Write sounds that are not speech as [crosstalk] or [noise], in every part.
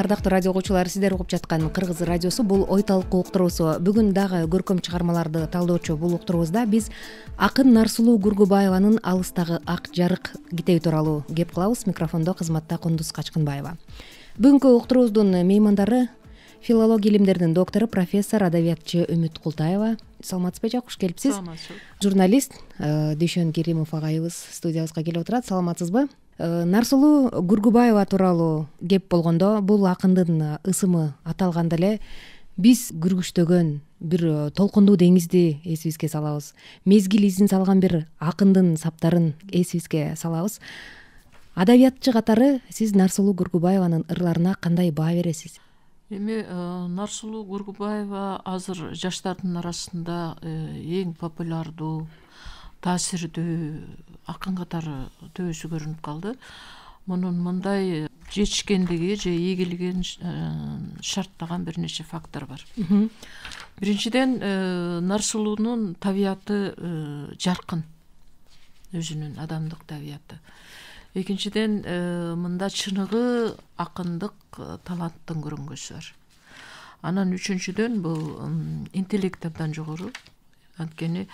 ардактуу радио окуучулар сиздер угуп жаткан кыргыз радиосу бул ой талкуу уктуруусу бүгүн дагы көркөм чыгармаларды талдоочу бул уктуруубузда биз акын нарсулуу кургубаеванын алыстагы ак жарык китеби тууралуу кеп кылабыз микрофондо кызматта кундуз качкынбаева бүгүнкү уктуруубуздун меймандары филология илимдеринин доктору профессор адабиятчы үмүт култаева саламатсызбы эже кош келипсиз саламатчылык журналист э, дүйшөн керимов агайыбыз студиябызга келип отурат саламатсызбы Э, нарсулуу гургубаева тууралуу кеп болгондо бул акындын э, ысымы аталганда эле биз күргүчтөгөн бир э, толкундуу деңизди эсибизге салабыз мезгил изин салган бир акындын саптарын эсибизге салабыз адабиятчы катары сиз нарсулуу гургубаеванын ырларына кандай баа бересиз эми нарсулуу гургубаева азыр жаштардын арасында эң популярдуу таасирдүү акын катары төбөсү көрүнүп калды мунун мындай жетишкендиги же ийгилигин э, шарттаган бир нече фактор бар биринчиден э, нарсулуунун табияты э, жаркын өзүнүн адамдык табияты экинчиден мында чыныгы акындык таланттын көрүнгөсү бар анан үчүнчүдөн бул интеллект абдан жогору анткени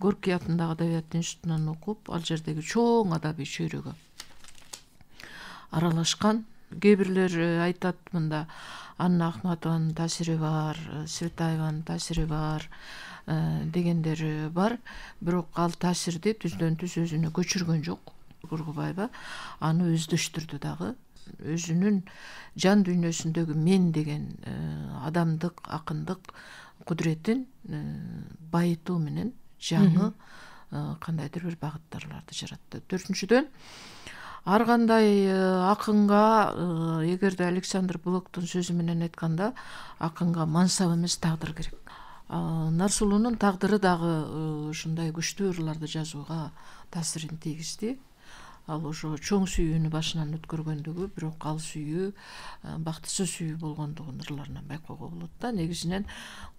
горький атындагы адабият институтунан окуп ал жердеги чоң адабий чөйрөгө аралашкан кээ бирлер э, айтат мында анна ахматованын таасири бар э, светаеванын таасири бар э, дегендер бар бирок ал таасирди түздөн түз өзүнө көчүргөн жок кургубаева аны өздөштүрдү дагы өзүнүн жан дүйнөсүндөгү мен деген адамдык акындык кудуретин э, байытуу менен жаңы э, кандайдыр бир багыттарларды жаратты төртүнчүдөн ар кандай э, акынга эгерде александр блоктун сөзү менен айтканда акынга мансап эмес тагдыр керек нарсулуунун тагдыры дагы ушундай күчтүү ырларды жазууга таасирин тийгизди ал ошо чоң сүйүүнү башынан өткөргөндүгү бирок ал сүйүү э, бактысыз сүйүү болгондугун ырларынан байкоого болот да негизинен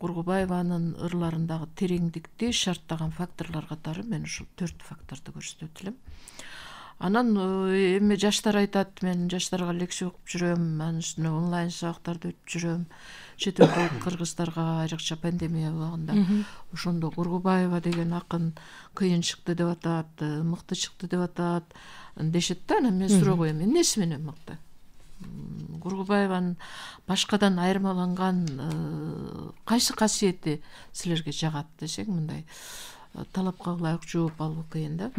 кургубаеванын ырларындагы тереңдикти шарттаган факторлор катары мен ушул төрт факторду көрсөтөт элем анан э, эми жаштар айтат мен жаштарга лекция окуп жүрөм анын үстүнө онлайн сабактарды өтүп жүрөм чет өлөүк [coughs] кыргыздарга айрыкча пандемия убагында ошондо кургубаева деген акын кыйын чыкты деп атат э, мыкты чыкты деп атат дешет да анан мен суроо коем эмнеси менен мыкты кургубаеванын башкадан айырмаланган э, кайсы касиети силерге жагат десең мындай талапқа лайық жооп алуу қиын да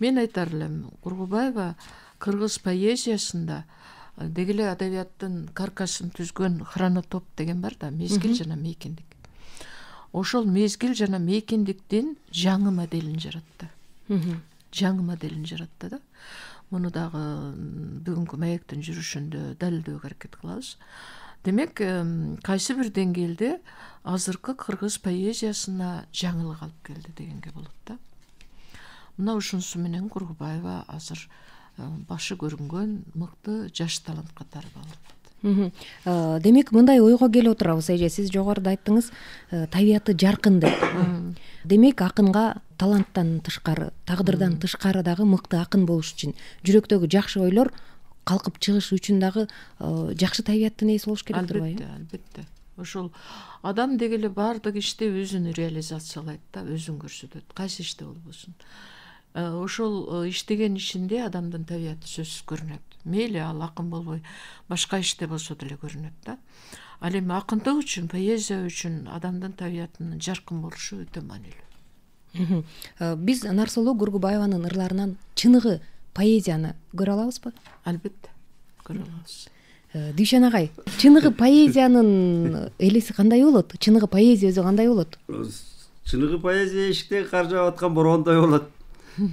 мен айтар элем кургубаева кыргыз поэзиясында деги эле адабияттын каркасын түзгөн хронотоп деген бар да мезгил жана мейкиндик ошол мезгил жана мейкиндиктин жаңы моделин жаратты жаңы моделин жаратты да муну дагы бүгүнкү маектин жүрүшүндө далилдөөгө аракет кылабыз демек кайсы бир деңгээлде азыркы кыргыз поэзиясына жаңылык алып келди дегенге болот да мына ушунусу менен кургубаева азыр э, башы көрүнгөн мыкты жаш талант катары баалатат э, демек мындай ойго келип отурабыз эже сиз жогоруда айттыңыз э, табияты жаркын деп демек акынга таланттан тышкары тагдырдан тышкары дагы мыкты акын болуш үчүн жүрөктөгү жакшы ойлор калкып чыгыш үчүн дагы э, жакшы табияттын ээси болуш керек турбайбы албетте албетте ошол адам деги эле баардык иште өзүн реализациялайт да өзүн көрсөтөт кайсы иште болбосун э, ошол э, иштеген ишинде адамдын табияты сөзсүз көрүнөт мейли ал акын болбой башка иште болсо деле көрүнөт да ал эми акындык үчүн поэзия үчүн адамдын табиятынын жаркын болушу өтө маанилүү биз нарсулуу көргубаеванын ырларынан чыныгы поэзияны көре алабыз ба албетте көре алабыз э, дүйшан агай чыныгы поэзиянын элеси кандай болот чыныгы поэзия өзү кандай болот чыныгы поэзия эшиктен кар жаап аткан бороондой болот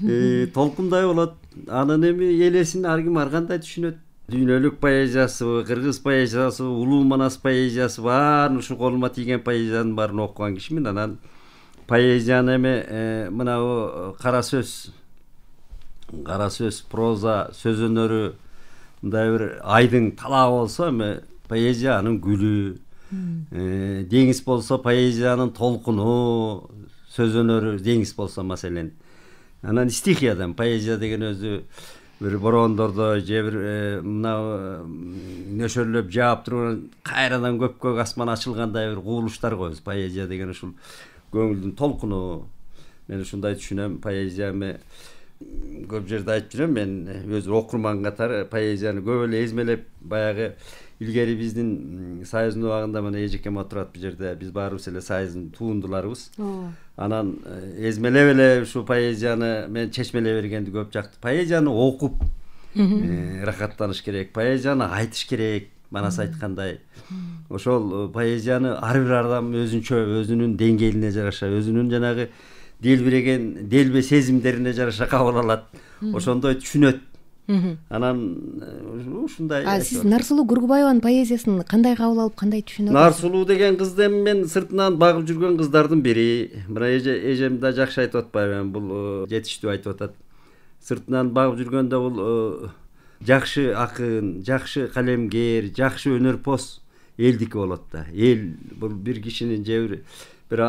э, толкундай болот анын эми элесин ар ким ар кандай түшүнөт дүйнөлүк поэзиясыбы кыргыз поэзиясыбы улуу манас поэзиясы баарын ушул колума тийген поэзиянын баарын окуган кишимин анан поэзияны эми э, мынабу кара сөз қара сөз проза сөз өнері мындай бір айдың талабы болса поэзияның гүлі ә, деңіз болса поэзияның толқыны сөз өнері деңіз болса мәселен анан стихиядан поэзия деген өзі бір борондорды же бир э, мына нөшерлеп жаап туруп көп көпкөк асман ачылгандай бір куулуштар го өзү поэзия деген ушул көңілдің толқыны мен ушундай түшүнөм поэзия көп жерде айтып жүрөм мен э, өзү окурман катары поэзияны көп эле эзмелеп баягы илгери биздин союздун убагында мына эжекем отурат бул жерде биз баарыбыз эле союздун туундуларыбызба анан э, эзмелеп эле ушул поэзияны мен чечмелей бергенди көп жакты поэзияны окуп ырахаттаныш э, керек поэзияны айтыш керек манас айткандай ошол поэзияны ар бир адам өзүнчө өзүнүн деңгээлине жараша өзүнүн жанагы делбиреген делбе сезимдерине жараша кабыл алат ошондой түшүнөт анан ушундай а сиз нарсулуу гургубаеванын поэзиясын кандай кабыл алып кандай түшүнөсүз нарсулуу деген кызды эми мен сыртынан багып жүргөн кыздардын бири мына эжем да жакшы айтып атпайбы эми бул жетиштүү айтып атат сыртынан багып жүргөндө бул жакшы акын жакшы калемгер жакшы өнөрпоз элдики болот да эл бул бир кишинин же бир бир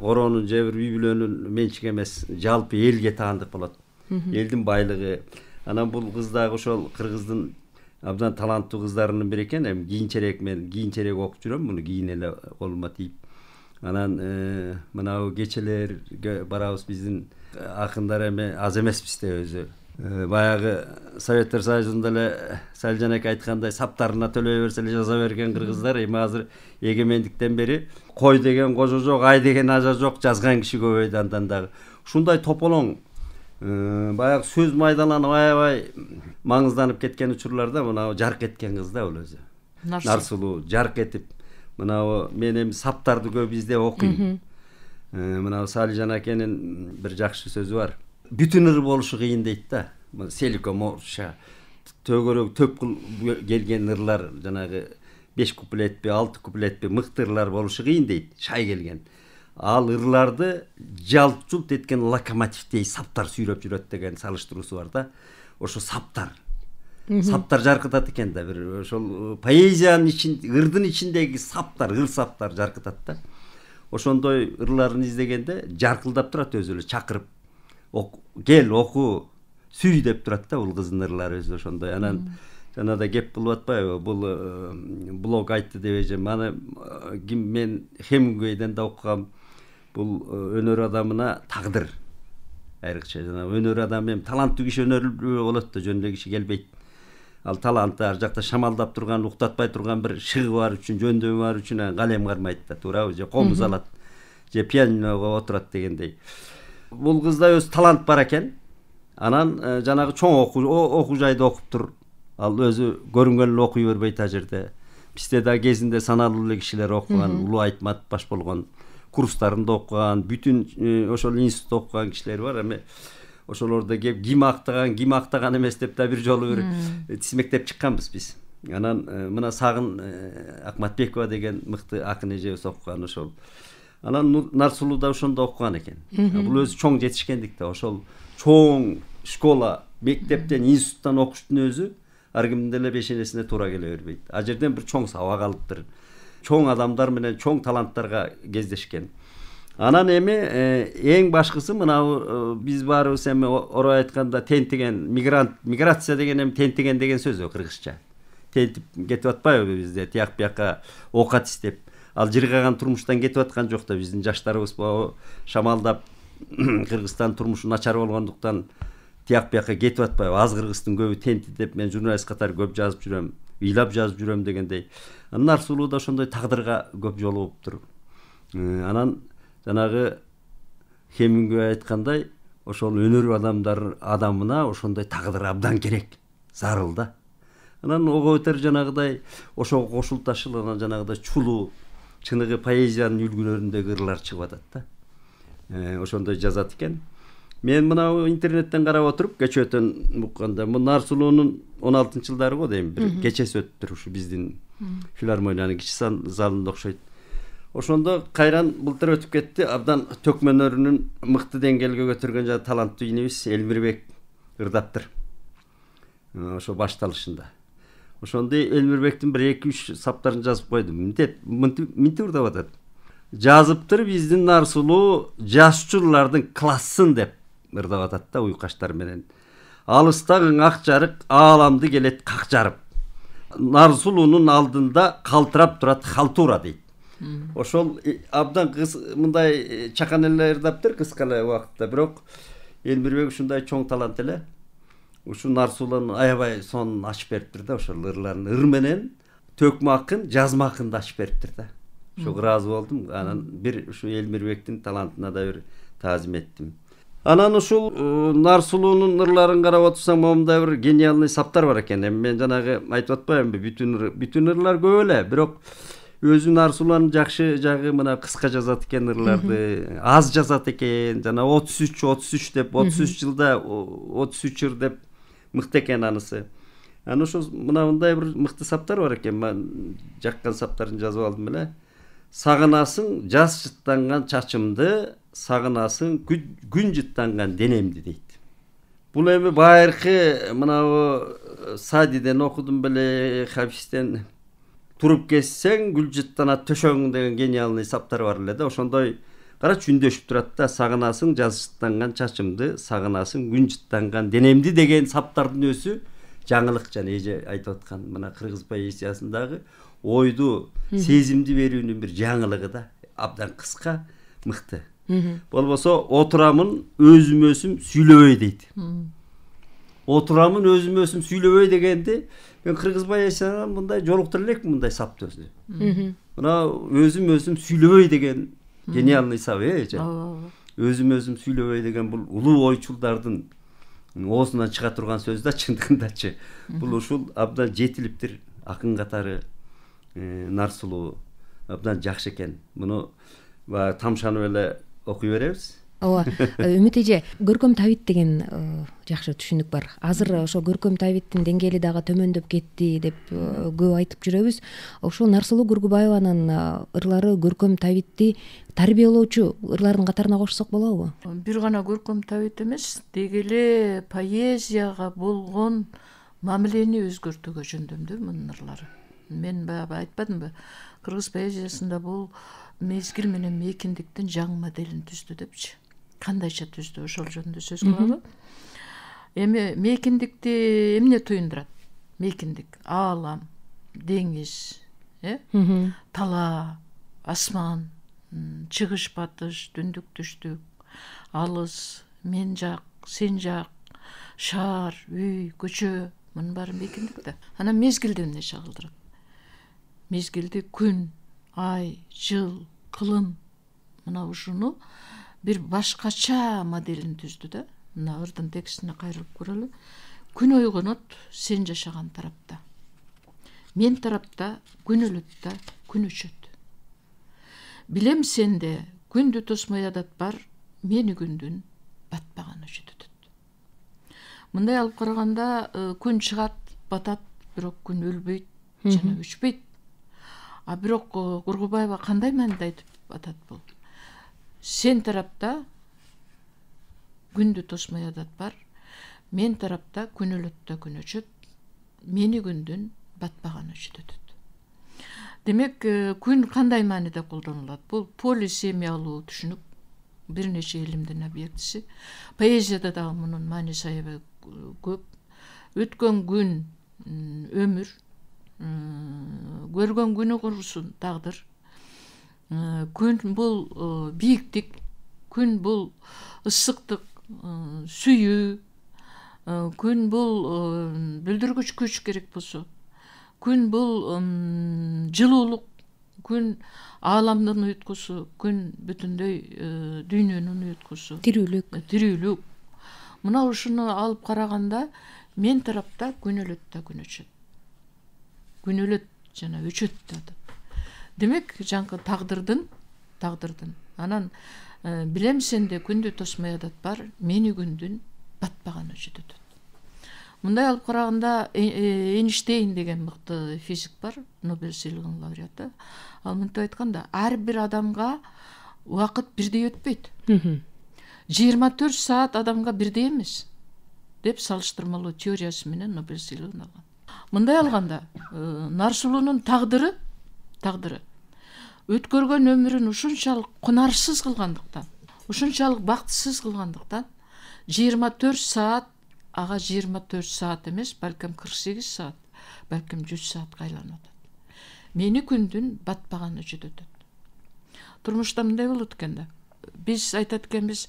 короонун же бир үй бүлөнүн менчик эмес жалпы элге таандык болот элдин байлыгы анан бул кыз дагы ошол кыргыздын абдан таланттуу кыздарынын бири экен эми кийинчерээк мен кийинчерээк окуп жүрөм муну кийин эле колума тийип анан мынабу кечелерге барабыз биздин акындар эми аз эмеспиз да өзү Э, баягы советтер союзунда эле салижан аке айткандай саптарына төлөй берсе эле жаза берген кыргыздар эми азыр эгемендиктен бери кой деген кожо жок ай деген ажа жок жазган киши көбөйдү андан дагы ушундай тополоң э, баягы сөз майдаланып аябай маңызданып кеткен учурларда мынау жарк эткен кыз да бул өзүсуу нарсулуу жарк этип мынабу мен эми саптарды көп издеп окуйм э, мына салижан акенин бир жакшы сөзү бар ыр болушы қиын дейді да селиком орысша төгөрөк төп келген ырлар жанагы беш куплетпи алты куплетпи мыкты ырлар болушу кыйын дейт шай келген ал ырларды жалт жулт эткен локомотивдей саптар сүйрөп жүрөт деген салыштыруусу бар да ошо саптар саптар жаркытат экен да бир ошол поэзиянын ичин ырдын ичиндеги саптар ыр саптар жаркытат да ошондой ырларын издегенде жаркылдап турат өзү эле чакырып кел оқу сүй деп тұрады да ол ырлары өзі ошондой анан жанагыдай кеп болуп атпайбы бул э, блог айтты деп эже аны ким э, мен хемингуэйден да окугам бул э, өнөр адамына тагдыр айрыкча жана өнөр адамы эми таланттуу киши өнөрлүү болот да жөн эле киши келбейт ал таланты ар жакта шамалдап турган уктатпай турган бир шыгы бар үчүн жөндөмү бар үчүн анан калем кармайт да туурабы же комуз алат же пианиного отурат дегендей бул кызда өзү талант бар экен анан э, жанагы чоң окуп окуптур ал өзү эле окуй бербейт ал жерде бизде да кезинде саналуу эле кишилер окуган улуу айтматов баш болгон курстарында окуган бүтүн э, ошол институтта окуган кишилер бар эми ошолорду кеп ким актаган ким актаган эмес деп да бир жолу бир э, тизмектеп чыкканбыз биз анан мына сагын акматбекова деген мыкты акын эжебиз окуган ошол анан да ошондо окуган экен бул өзү чоң жетишкендик да ошол чоң школа мектептен институттан окуштун өзү ар кимдин деле пешенесине туура келе бербейт а жерден бир чоң сабак алыптыр чоң адамдар менен чоң таланттарга кездешкен анан эми эң башкысы мынабу биз баарыбыз эми орой айтканда тентиген мигрант миграция деген эми тентиген деген сөз кыргызча тентип кетип атпайбы бизде тияк бияка оокат издеп ал жыргаган турмуштан кетип аткан жок да биздин жаштарыбыз богу шамалдап [clears throat] кыргызстандын турмушу начар болгондуктан тияк бияка кетип атпайбы аз кыргыздын көбү тенти деп мен журналист катары көп жазып жүрөм ыйлап жазып жүрөм дегендей анан арсулуу да ошондой тагдырга көп жолугуптур э, анан жанагы хемингө айткандай ошол өнөр адамдар адамына ошондой тагдыр абдан керек зарыл да анан ого бетер жанагыдай ошого кошулуп ташылып анан жанагыдай чулу чыныгы поэзиянын үлгүлөрүндөй ырлар чыгып атат да ошондой жазат экен мен мына интернеттен карап отуруп кечөөтөн укканда мына арсулуунун он алтынчы жылдары го дейм бир кечеси өттүр ушу биздин филармониянын кичи залында окшойт ошондо кайран былтыр өтүп кетти абдан төкмө өнөрүнүн мыкты деңгээлге көтөргөн жана таланттуу инибиз элмирбек ырдаптыр ошо башталышында ошондой элмирбектин бир эки үч саптарын жазып койдум мынтет мынтип урдап атат жазыптыр биздин нарсулуу жашчурлардын классын деп ырдап атат да уйкаштар менен алыстагы ак жарык ааламды келет как жарып нарсулуунун алдында калтырап турат халтура дейт ошол абдан мындай чакан эле ырдаптыр кыска эле убакытта бирок элмирбек ушундай чоң талант эле ушул нарсулан аябай сонун ачып бериптир да ошол ырларын ыр менен төкмө акын жазма акынды ачып бериптир да ошого ыраазы болдум анан бир ушу элмирбектин талантына да бир таазим эттим анан ушул нарсулуунун ырларын карап отурсаң момундай бир гениальный саптар бар экен эми мен жанагы айтып атпаймынбы бүтүн бүтүн ырлар көп эле бирок өзү нарсулан жакшы жагы мына кыска жазат экен ырларды аз жазат экен жана отуз үч отуз үч деп отуз үч жылда отуз үч ыр деп мықты екен анысы анан ошо мындай бир мыкты саптар бар экен мен жаккан саптарын жазып алдым беле сагынасың жаз жыттанган чачымды сагынасың күн жыттанган денемди дейт бул эми байыркы мынабу садиден окудум беле хафистен туруп кетсең гүл жыттанат төшөгүң деген гениальный саптар бар эле да ошондой карачы үндөшүп турат да сагынасың жыттанган чачымды сагынасың күн жыттанган денемди деген саптардын өзү жаңылык жана эже айтып аткан мына кыргыз поэзиясындагы ойду сезимди берүүнүн бир жаңылыгы да абдан кыска мыкты болбосо отурамын өзүм өзүм сүйлөбөй дейт отурамын өзүм өзүм сүйлөбөй дегенди мен кыргыз поэзиясынан мындай жолуктура элекмин мындай сапты өзү мына өзүм өзүм сүйлөбөй деген гениальный сабый э эже өзүм өзүм сүйлөбөй деген бул улуу ойчулдардын оозунан чыга турган сөз да чындыгындачы бул ушул абдан жетилиптир акын катары нарсулуу абдан жакшы экен муну баягы тамшанып эле окуй беребиз ооба э, үмүт эже көркөм табит деген э, жакшы түшүнүк бар азыр ошо көркөм табиттин деңгээли дагы төмөндөп кетти деп э, көп айтып жүрөбүз ошол нарсулуу күргүбаеванын ырлары көркөм табитти тарбиялоочу ырлардын катарына кошсок болобу бир гана көркөм табит эмес деги эле поэзияга болгон мамилени өзгөртүүгө жөндөмдүү мунун ырлары мен баягы айтпадымбы кыргыз поэзиясында бул мезгил менен мейкиндиктин жаңы моделин түздү депчи кандайча түздү ошол жөнүндө сөз кылалы эми мейкиндикти эмне туюндурат мейкиндик аалам деңиз э талаа асман чыгыш батыш түндүк түштүк алыс мен жак сен жак шаар үй көчө мунун баары мейкиндик да анан мезгилди эмне чагылдырат мезгилди күн ай жыл кылым мына ушуну бир башкача моделин түздү да мына ырдын текстине кайрылып көрөлү күн ойгонот сен жашаган тарапта мен тарапта күн өлөт да күн өчөт билем сенде күндү тосмой адат бар мени күндүн батпаганы жөөөт мындай алып караганда э, күн чыгат батат бирок күн өлбөйт жана өчпөйт а бирок э, кургубаева кандай мааниде айтып атат бул сен тарапта күнді тосмай адат бар мен тарапта күн өчөт мени күндүн батпаган өтөт демек э, күн кандай мааниде колдонулат бул полисемиялуу түшүнүк бир нече илимдин объектиси поэзияда дагы мунун мааниси аябай көп өткөн күн өмүр көргөн күнү курсун тагдыр Э, күн бул э, бийиктик күн бул ыссыктык э, сүйүү күн бул бүлдүргүч күч керек болсо күн бул жылуулук күн ааламдын уюткусу күн бүтүндөй дүйнөнүн уюткусу тирүүлүк тирүүлүк мына ушуну алып караганда мен тарапта күн өлөт да күн өчөт күн өлөт жана өчөт деп атат демек жанагы тагдырдын тагдырдын анан э, билем сенде күндү тосмой адат бар мени күндүн батпагына жөтөтөт мындай алып караганда э, э, эйнштейн деген мыкты физик бар нобель сыйлыгынын лауреаты ал мынтип айткан да ар бир адамга убакыт бирдей өтпөйт жыйырма төрт саат адамга бирдей эмес деп салыштырмалуу теориясы менен нобель сыйлыгын алган мындай алганда нарсулуунун тагдыры тагдыры өткөргөн өмүрүн ушунчалык кунарсыз кылгандыктан ушунчалык бактысыз кылгандыктан жыйырма төрт саат ага жыйырма төрт саат эмес балким кырк сегиз саат балким жүз саатка айланып атат мени күндүн батпаганы жүдөтөт турмушта мындай болот экен да биз айтат экенбиз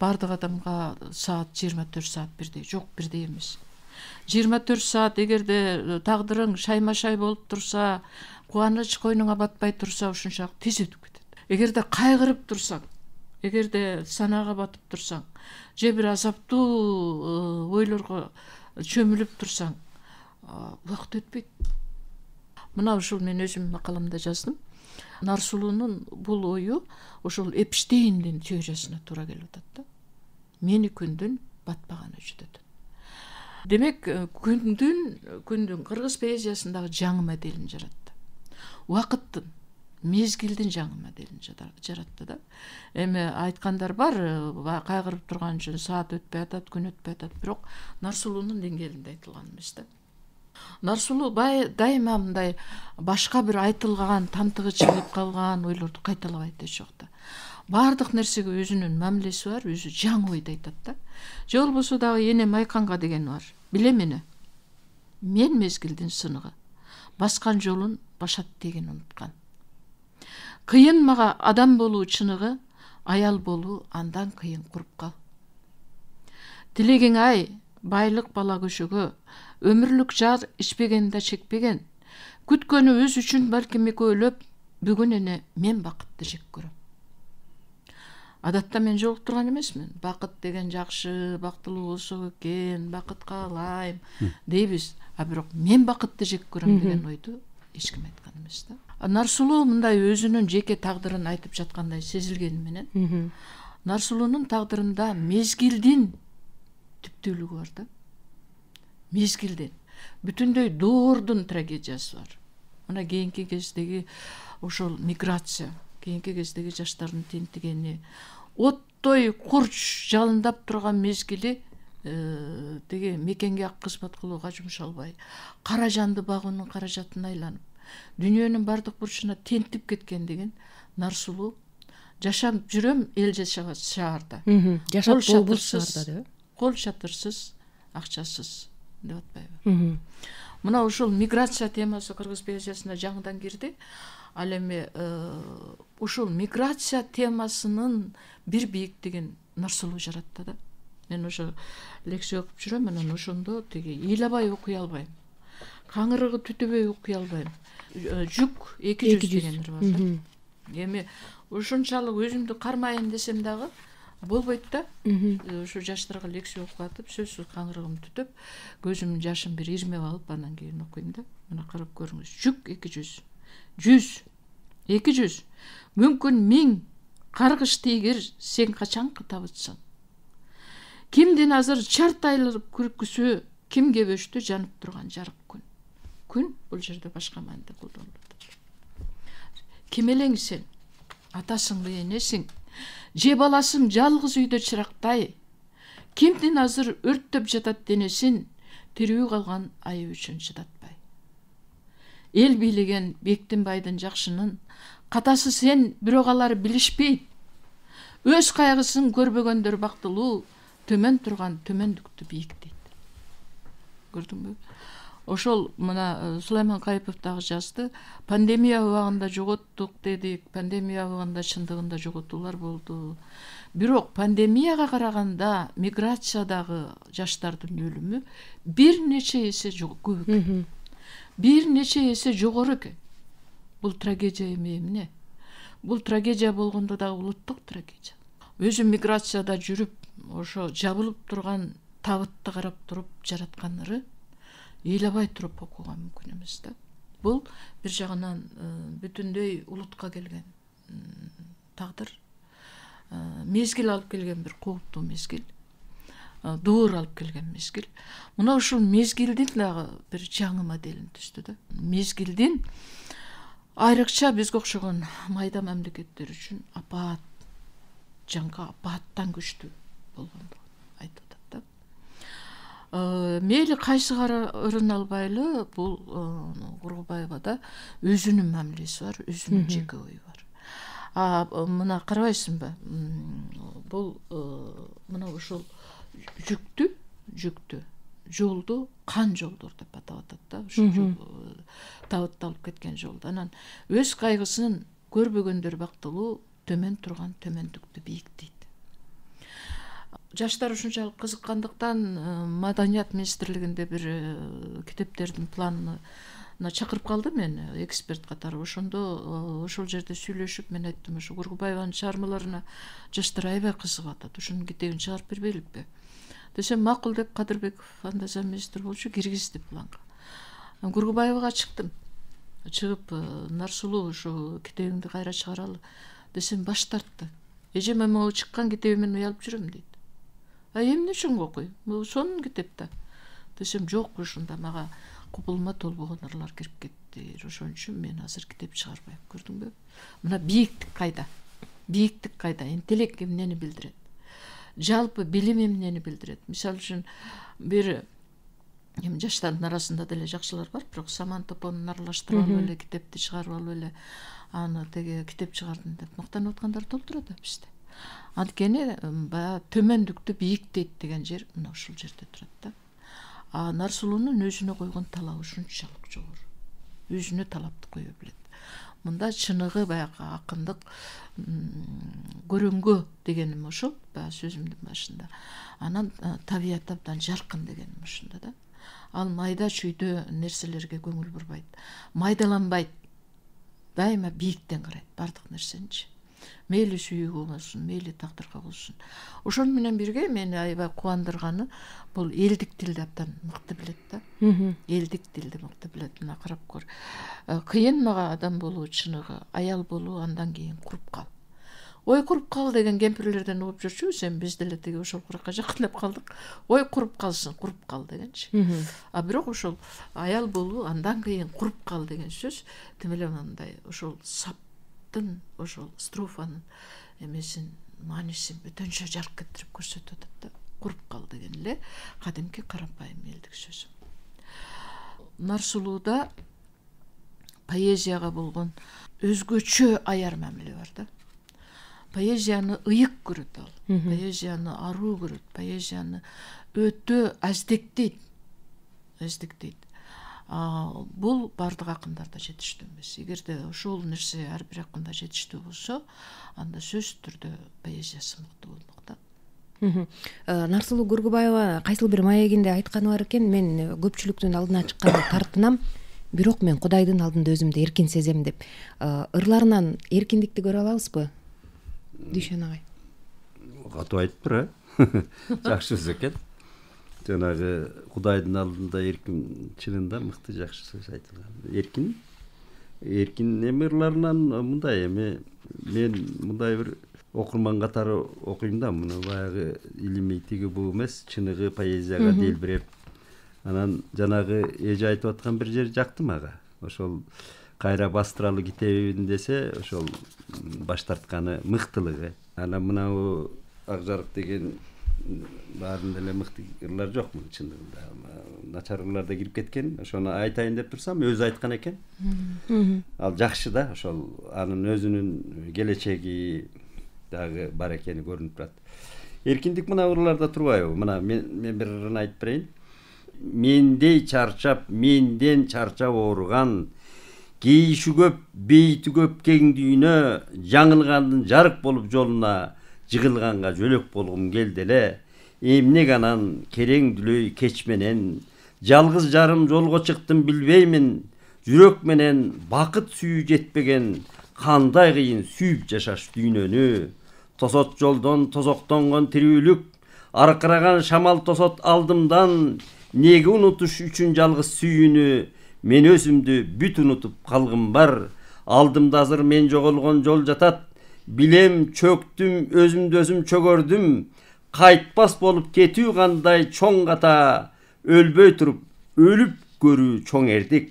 баардык адамга саат жыйырма төрт саат бирдей жок бирдей эмес жыйырма төрт саат эгерде тагдырың шайма шай болуп турса кубаныч койнуңа батпай турса ушунчалык тез өтүп кетет эгерде кайгырып турсаң эгерде санаага батып турсаң же бир азаптуу э, ойлорго чөмүлүп турсаң э, убакыт өтпөйт мына ушул мен өзүм макаламды жаздым нарсулуунун бул ою ушул эпштейндин теориясына туура келип атат да мени күндүн батпаганы жүтөтт демек э, күндүн күндүн кыргыз поэзиясындагы жаңы моделин жарат уақыттын мезгілдің жаңы моделин жаратты да эми айткандар бар э, баягы кайгырып турган үчүн саат өтпөй атат күн өтпөй атат бирок нарсулуунун деңгээлинде айтылган эмес да нарсулуу дайыма мындай башка бир айтылган тамтыгы чыгып калган ойлорду кайталап эч жок да баардык нерсеге өзүнүн мамилеси бар өзү жаңы ойду айтат да же болбосо дагы энем айканга дегени бар билем эне мен мезгилдин сыныгы басқан жолын башат деген ұмытқан қиын маға адам болу чыныгы аял болу андан қиын құрып қал тілегің ай байлық бала көшөгө өмірлік жар ішпеген да шекпеген күткені өз үшін бәлкім экөөлөп бүгін эне мен бақытты жек көрөм адатта мен жолығып тұрған емеспін бақыт деген жақсы бақыттылық болсо екен бақыт каалайм дейбиз а бирок мен бақытты жек көрөм деген ойду ешкім ким айткан эмес да мындай өзүнүн жеке тағдырын айтып жаткандай сезилгени менен нарсулуунун тагдырында мезгилдин түптүүлүгү бар да мезгилдин бүтүндөй доордун трагедиясы бар мына кийинки кездеги ошол миграция кийинки кездеги жаштардын тентигени оттой курч жалындап турган мезгили э, тиги мекенге кызмат кылууга жумшалбай кара жанды багуунун каражатына айланып дүйнйөнүн баардык бурчуна тентип кеткен деген нарсулуу жашап жүрөм эл жашаба шаарда жашап рд кол чатырсыз э? акчасыз деп атпайбы мына ушул миграция темасы кыргыз пенсиясына жаңыдан кирди ал эми э, ушул миграция темасынын бир бийиктигин нарсулуу жаратты да мен ошо лекция окуп жүрөм анан ошондо тиги ыйлабай окуй албайм каңырыгы түтөбөй окуй албайм жүк эки жүз деген ыр барда эми ушунчалык өзүмдү кармайын десем дагы болбойт да ушу э, жаштарга лекция окуп атып сөзсүз каңырыгым түтөп көзүмдүн жашын бир ирмеп алып анан кийин окуйм да мына карап көрүңүз жүк эки жүз жүз екі жүз мүмкін мең қарғышты егер сен қашан табытсың кемден азыр чарт айлырып күркісі кемге бөшті жанып тұрған жарық күн күн бұл жерде басқа мәнді қолданылады кемелең сен атасың енесің же баласың жалғыз үйде шырақтай кемден азыр өрттеп жатат денесін тереу қалған айы үшін жатат. эл бийлеген бектинбайдын жакшынын катасы сен бирок алар билишпейт өз кайгысын көрбөгөндөр бактылуу төмөн турган төмөндүктү бийиктейт көрдүңбү ошол мына э, сулайман кайыпов дагы жазды пандемия убагында жоготтук дедик пандемия убагында чындыгында жоготуулар болду бирок пандемияга караганда миграциядагы жаштардын өлүмү бир нече эсе көп экен бир нече эсе жогору экен бул трагедия эми эмне бул трагедия болгондо дагы улуттук трагедия өзү миграцияда жүрүп ошо жабылып турган табытты карап туруп жараткан ыры ыйлабай туруп окууга мүмкүн эмес да бул бир жагынан э, бүтүндөй улутка келген тагдыр э, мезгил алып келген бир кооптуу мезгил Э, доор алып келген мезгил мына ушул мезгилдин дагы бир жаңы моделин түздү да мезгилдин айрыкча бизге окшогон майда мамлекеттер үчүн апаат жаңы апааттан күчтүү болгондугун айтып атат да э, мейли кайсы ырын албайлы бул э, кургубаевада өзүнүн мамилеси бар өзүнүн жеке ою бар мына карабайсыңбы бул мына ушул жүктү жүктү жолду кан жолдор деп атап атат да ушул жол э, табыталып кеткен жолду анан өз кайгысын көрбөгөндөр бактылуу төмөн турган төмөндүктү бийиктейт жаштар ушунчалык кызыккандыктан э, маданият министрлигинде бир э, китептердин планына чакырып калды мени эксперт катары ошондо ошол жерде сүйлөшүп мен айттым ушу кургубаеванын чыгармаларына жаштар аябай кызыгып атат ушунун китебин чыгарып бербейликпи десем макул деп кадырбеков анда замминистр болчу киргизди планга гургубаевага чыктым чыгып э, нарсулуу ушу китебиңди кайра чыгаралы десем баш тартты эже мен могу чыккан китебимен уялып жүрөм дейт ай эмне үчүн кокуй бул сонун китеп да десем жок ушунда мага купулума толбогон ырлар кирип кетиптир ошон үчүн мен азыр китеп чыгарбайм көрдүңбү мына бийиктик кайда бийиктик кайда интеллект эмнени билдирет жалпы билим эмнени билдирет мисалы үчүн бир эми жаштардын арасында деле жакшылар бар бирок саман топонун аралаштырып алып эле китепти чыгарып алып эле аны тиги китеп чыгардым деп мактанып аткандар толтура да бизде анткени баягы төмөндүктү бийиктейт деген жер мына ушул жерде турат да а нарсулуунун өзүнө койгон талабы ушунчалык жогору өзүнө талапты кое билет мында чыныгы баягы акындык көрөңгө дегеним ошол баягы сөзүмдүн башында анан э, табият абдан жаркын дегеним ушунда да ал майда чүйдө нерселерге көңүл бурбайт майдаланбайт дайыма бийиктен карайт баардык нерсеничи мейли сүйүүгө боолсун мейли тагдырга болсун ошону менен бирге мени аябай кубандырганы бул элдик тилди абдан мыкты билет да элдик тилди мыкты билет мына карап көр э, кыйын мага адам болуу чыныгы аял болуу андан кийин куруп кал ой куруп кал деген кемпирлерден угуп жүрчүбүз эми биз деле тиги ошол куракка жакындап калдык ой куруп калсын куруп кал дегенчи а бирок ошол аял болуу андан кийин куруп кал деген сөз тим эле мындай ошол сап аттын ошол строфанын эмесин маанисин бүтүнчө жарк кетирип көрсөтүп атат да куруп кал деген эле кадимки карапайым элдик сөзү нарсулууда поэзияга болгон өзгөчө аяр мамиле бар да поэзияны ыйык көрөт ал поэзияны аруу көрөт поэзияны өтө аздектейт аздектейт бул баардык акындарда жетиштүү эмес эгерде ошол нерсе ар бир акында жетиштүү болсо анда сөзсүз түрдө поэзиясы мыкты болмок да э, нарсулуу көргүбаева кайсыл бир маегинде айтканы бар экен мен э, көпчүлүктүн алдына чыкканда [coughs] тартынам бирок мен кудайдын алдында өзүмдү эркин сезем деп э, ырларынан эркиндикти көрө алабызбы дүйшөн агай катуу айтыптыр э [laughs] жакшы сөз экен жанагы кудайдын алдында эркин чынында мыкты жакшы сөз айтылган эркин эркин эми ырларынан мындай эми мен мындай бир окурман катары окуйм да муну баягы илимий тиги бул эмес чыныгы поэзияга делбиреп анан жанагы эже айтып аткан бир жер жакты мага ошол кайра бастыралы китебин десе ошол баш тартканы мыктылыгы анан мынабу ак жарык деген баарында эле мыкты ырлар жокмун чындыгында начар ырлар да кирип кеткен ошону айтайын деп турсам өзү айткан экен ал жакшы да ошол анын өзүнүн келечеги дагы бар экени көрүнүп турат эркиндик мына ырларда турбайбы мына мен бир ырын айтып берейин мендей чарчап менден чарчап ооруган кейиши көп бейити көп кең дүйнө жаңылгандын жарык болуп жолуна Жығылғанға жөлөк болғым келди эле эмне анан керең дүлөй кеч менен жалгыз жарым жолго чыктым билбеймин жүрөк менен бакыт сүйүү жетпеген кандай кыйын сүйүп жашаш дүйнөнү тосот жолдон тозоктонгон тирүүлүк аркыраган шамал тосот алдымдан неге унутуш үчүн жалгыз сүйүүнү мен өзүмдү бүт унутуп калгым бар алдымда азыр мен жоголгон жол жатат билем чөктүм өзімді өзім чөгөрдүм қайтпас болып, кетүү кандай чоң ката өлбөй туруп өлүп көрүү чоң эрдик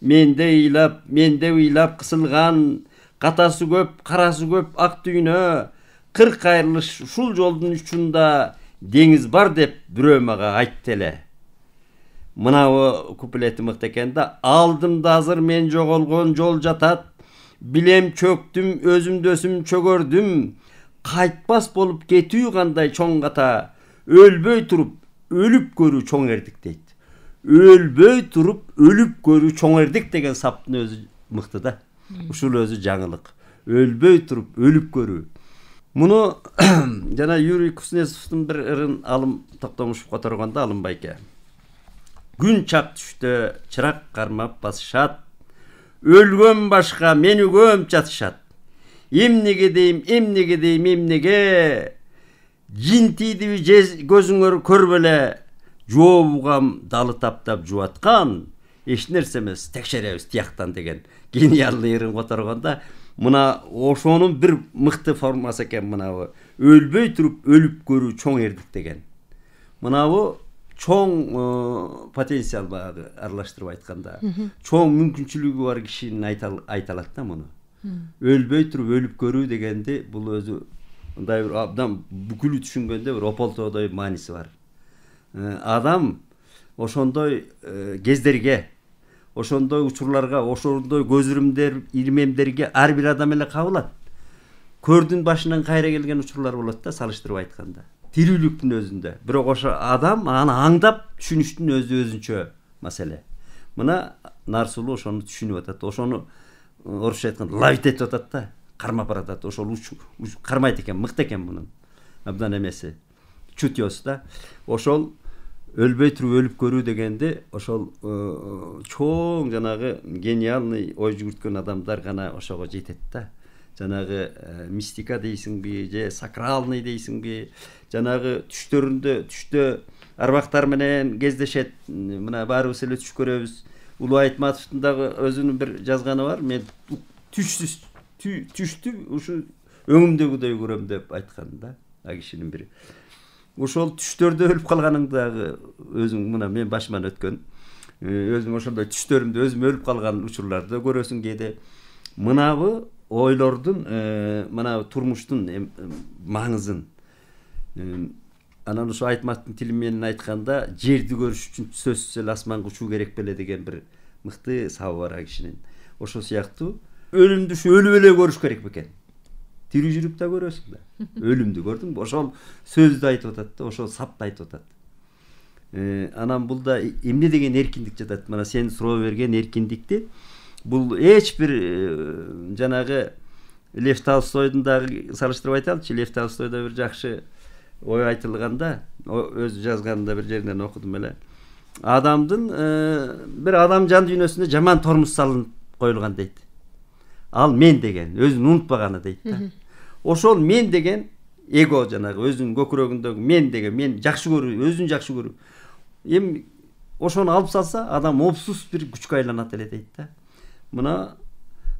менде ыйлап менде ыйлап кысылган Қатасы көп карасы көп ак дүйнө кырк шул ушул жолдун учунда деңиз бар деп бирөө мага айтты эле мынабы куплети мыкты экен да алдымда азыр мен жоголгон жол жатат білем чөктүм өзүм дөсім чөгөрдүм қайтпас болып кетүү кандай чоң ката өлбөй туруп өліп көрүү чоң эрдик дейт өлбөй туруп өліп көрүү чоң эрдик деген саптын өзі мыкты да ушул өзі жаңылык өлбөй туруп өліп көрүү муну жана юрий куснецовдун бир ырын алым токтомушев которгондо алымбай Гүн күн чак түштө чырак кармап басышат өлгөм башка мени көмүп жатышат эмнеге дейм эмнеге дейм эмнеге жин тийдиби көзүңөр жооп угам далы таптап жубаткан эч нерсе эмес текшеребиз тияктан деген гениалдуу ырын которгондо мына ошонун бир мыкты формасы экен мынабу өлбөй туруп өлүп көрүү чоң эрдик деген мынабу чоң э, потенциал баягы аралаштырып айтканда чоң мүмкүнчүлүгү бар кишини айта алат да муну өлбөй туруп өлүп көрүү дегенди бул өзү мындай бир абдан бүкүлү түшүнгөндө бир ополтоодой мааниси бар э, адам ошондой э, кездерге ошондой учурларга ошондой көз ирмемдерге ар бир адам эле кабылат көрдүн башынан кайра келген учурлар болот да салыштырып айтканда тирүүлүктүн өзүндө бирок ошо адам аны аңдап түшүнүштүн өзү өзүнчө маселе мына нарсулуу ошону түшүнүп атат ошону орусча айтканда ловить этип атат да кармап баратат ошол кармайт экен мыкты экен мунун абдан эмеси чутьеси да ошол өлбөй туруп өлүп көрүү дегенди ошол чоң жанагы гениальный ой жүгүрткөн адамдар гана ошого жетет да жанагы э, мистика дейсиңби же сакралный дейсиңби жанагы түштөрүндө түштө арбактар менен кездешет мына баарыбыз эле түш көрөбүз улуу айтматовдун дагы өзүнүн бир жазганы бар мен түшсүз түштү ушул өңүмдөгүдөй көрөм деп айткан да ал кишинин бир ошол түштөрдө өлүп калганың дагы өзүң мына мен башыман өткөн э, өзүм ошондой түштөрүмдө өзүм өлүп калган учурларды көрөсүң кээде мынабы ойлордун мына турмуштун маңызын анан ушу айтматтын тили менен айтканда жерди көрүш үчүн сөзсүз эле асманга учуу керек беле деген бир мыкты сабы бар ал кишинин ошол сыяктуу өлүмдү ушу өлүп эле көрүш керек бекен тирүү жүрүп да көрөсүң да өлүмдү көрдүңбү ошол сөздү айтып атат да ошол сапты айтып атат анан бул да эмне деген эркиндик жатат мына сен суроо берген эркиндикти бұл ешбір э, жаңағы лев толстойдың дағы салыстырып айталычы лев толстойда бір жақсы ой айтылғанда өзі жазғанында бір жерінен оқыдым Адамдың адамдын э, бір адам жан дүйнөсүнө жаман тормоз салынып қойылған дейді. ал мен деген Өзін ұмытпағаны дейді. да ошол мен деген эго жанагы өзүнүн көкүрөгүндөгү мен деген мен жақсы көру өзүн жақсы көру. эми ошону алып салса адам опсуз бир күчкө айланат эле дейт да мына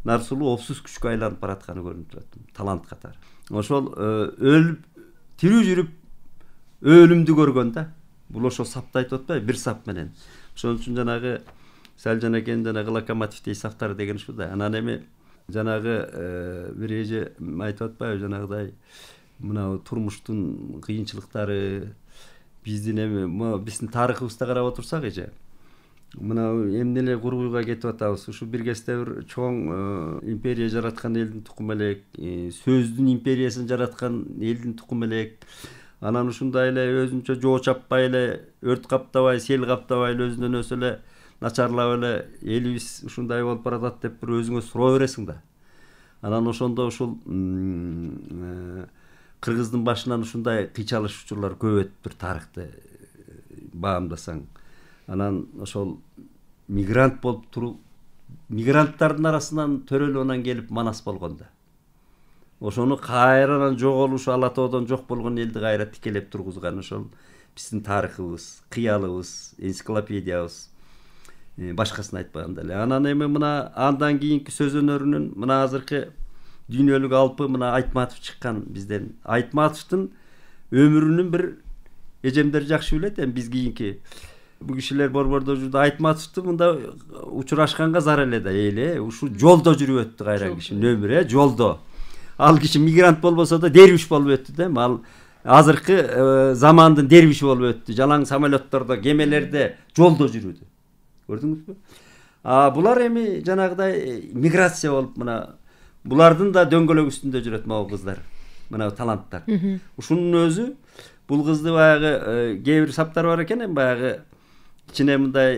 нарсулуу опсуз күчкө айланып баратканы көрүнүп турат талант катары ошол э, өліп тирүү жүрүп өлүмдү көргөн да бул ошол сапты айтып атпайбы бир сап менен ошон үчүн жанагы салжан экенин жанагы локомотивдей саптар деген ушул да анан эми жанагы э, бир эже айтып атпайбы жанагыдай мына турмуштун кыйынчылыктары биздин эми биздин тарыхыбызды карап отурсак эже мына эмне эле кур уйга кетип атабыз ушу бир кезде бир чоң э, империя жараткан элдин тукуму элек э, сөздүн империясын жараткан элдин тукуму элек анан ушундай эле өзүнчө жоо чаппай эле өрт каптабай сел каптабай эле өзүнөн өзү эле начарлап эле элибиз ушундай болуп баратат деп турп өзүңө суроо бересиң да анан ошондо ушул э, кыргыздын башынан ушундай кыйчалыш учурлар көп өтүптүр тарыхты баамдасаң анан ошол мигрант болуп туруп мигранттардын арасынан төрөлүп анан келип манас болгон да ошону кайрадан жоголушу ала тоодон жок болгон элди кайра тикелеп тургузган ошол биздин тарыхыбыз кыялыбыз энциклопедиябыз э, башкасын айтпаганда эле анан эми мына андан кийинки сөз өнөрүнүн мына азыркы дүйнөлүк алпы мына айтматов чыккан бизден айтматовдун өмүрүнүн бир эжемдер жакшы билет эми биз кийинки bu kişiler Borbordocu'da aytma tuttu. Bunda uçuraşkanğa zarar ede eyle. Şu yolda jürüp öttü gayra kişi nömre yolda. Al kişi migrant bolbosa da derviş bolup öttü de mal азыркы ә, замандын дервиши болуп өттү жалаң самолеттордо кемелерде жолдо жүрүүдү көрдүңүзбү а булар эми жанагыдай миграция болуп мына булардын да дөңгөлөк үстүндө жүрөт могу кыздар мына таланттар ушунун өзү бул кызды баягы кээ бир саптар бар экен эми баягы кичине мындай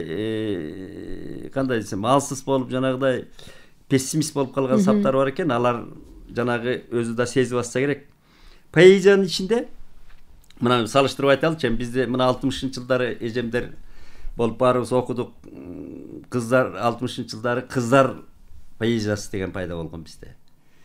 кандай десем алсыз болуп жанагыдай пессимист болуп калган саптар бар экен алар жанагы өзү да сезип атса керек поэзиянын ичинде мына салыштырып айталычы эми бизде мына алтымышынчы жылдары эжемдер болуп баарыбыз окудук кыздар алтымышынчы жылдары кыздар поэзиясы деген пайда болгон бизде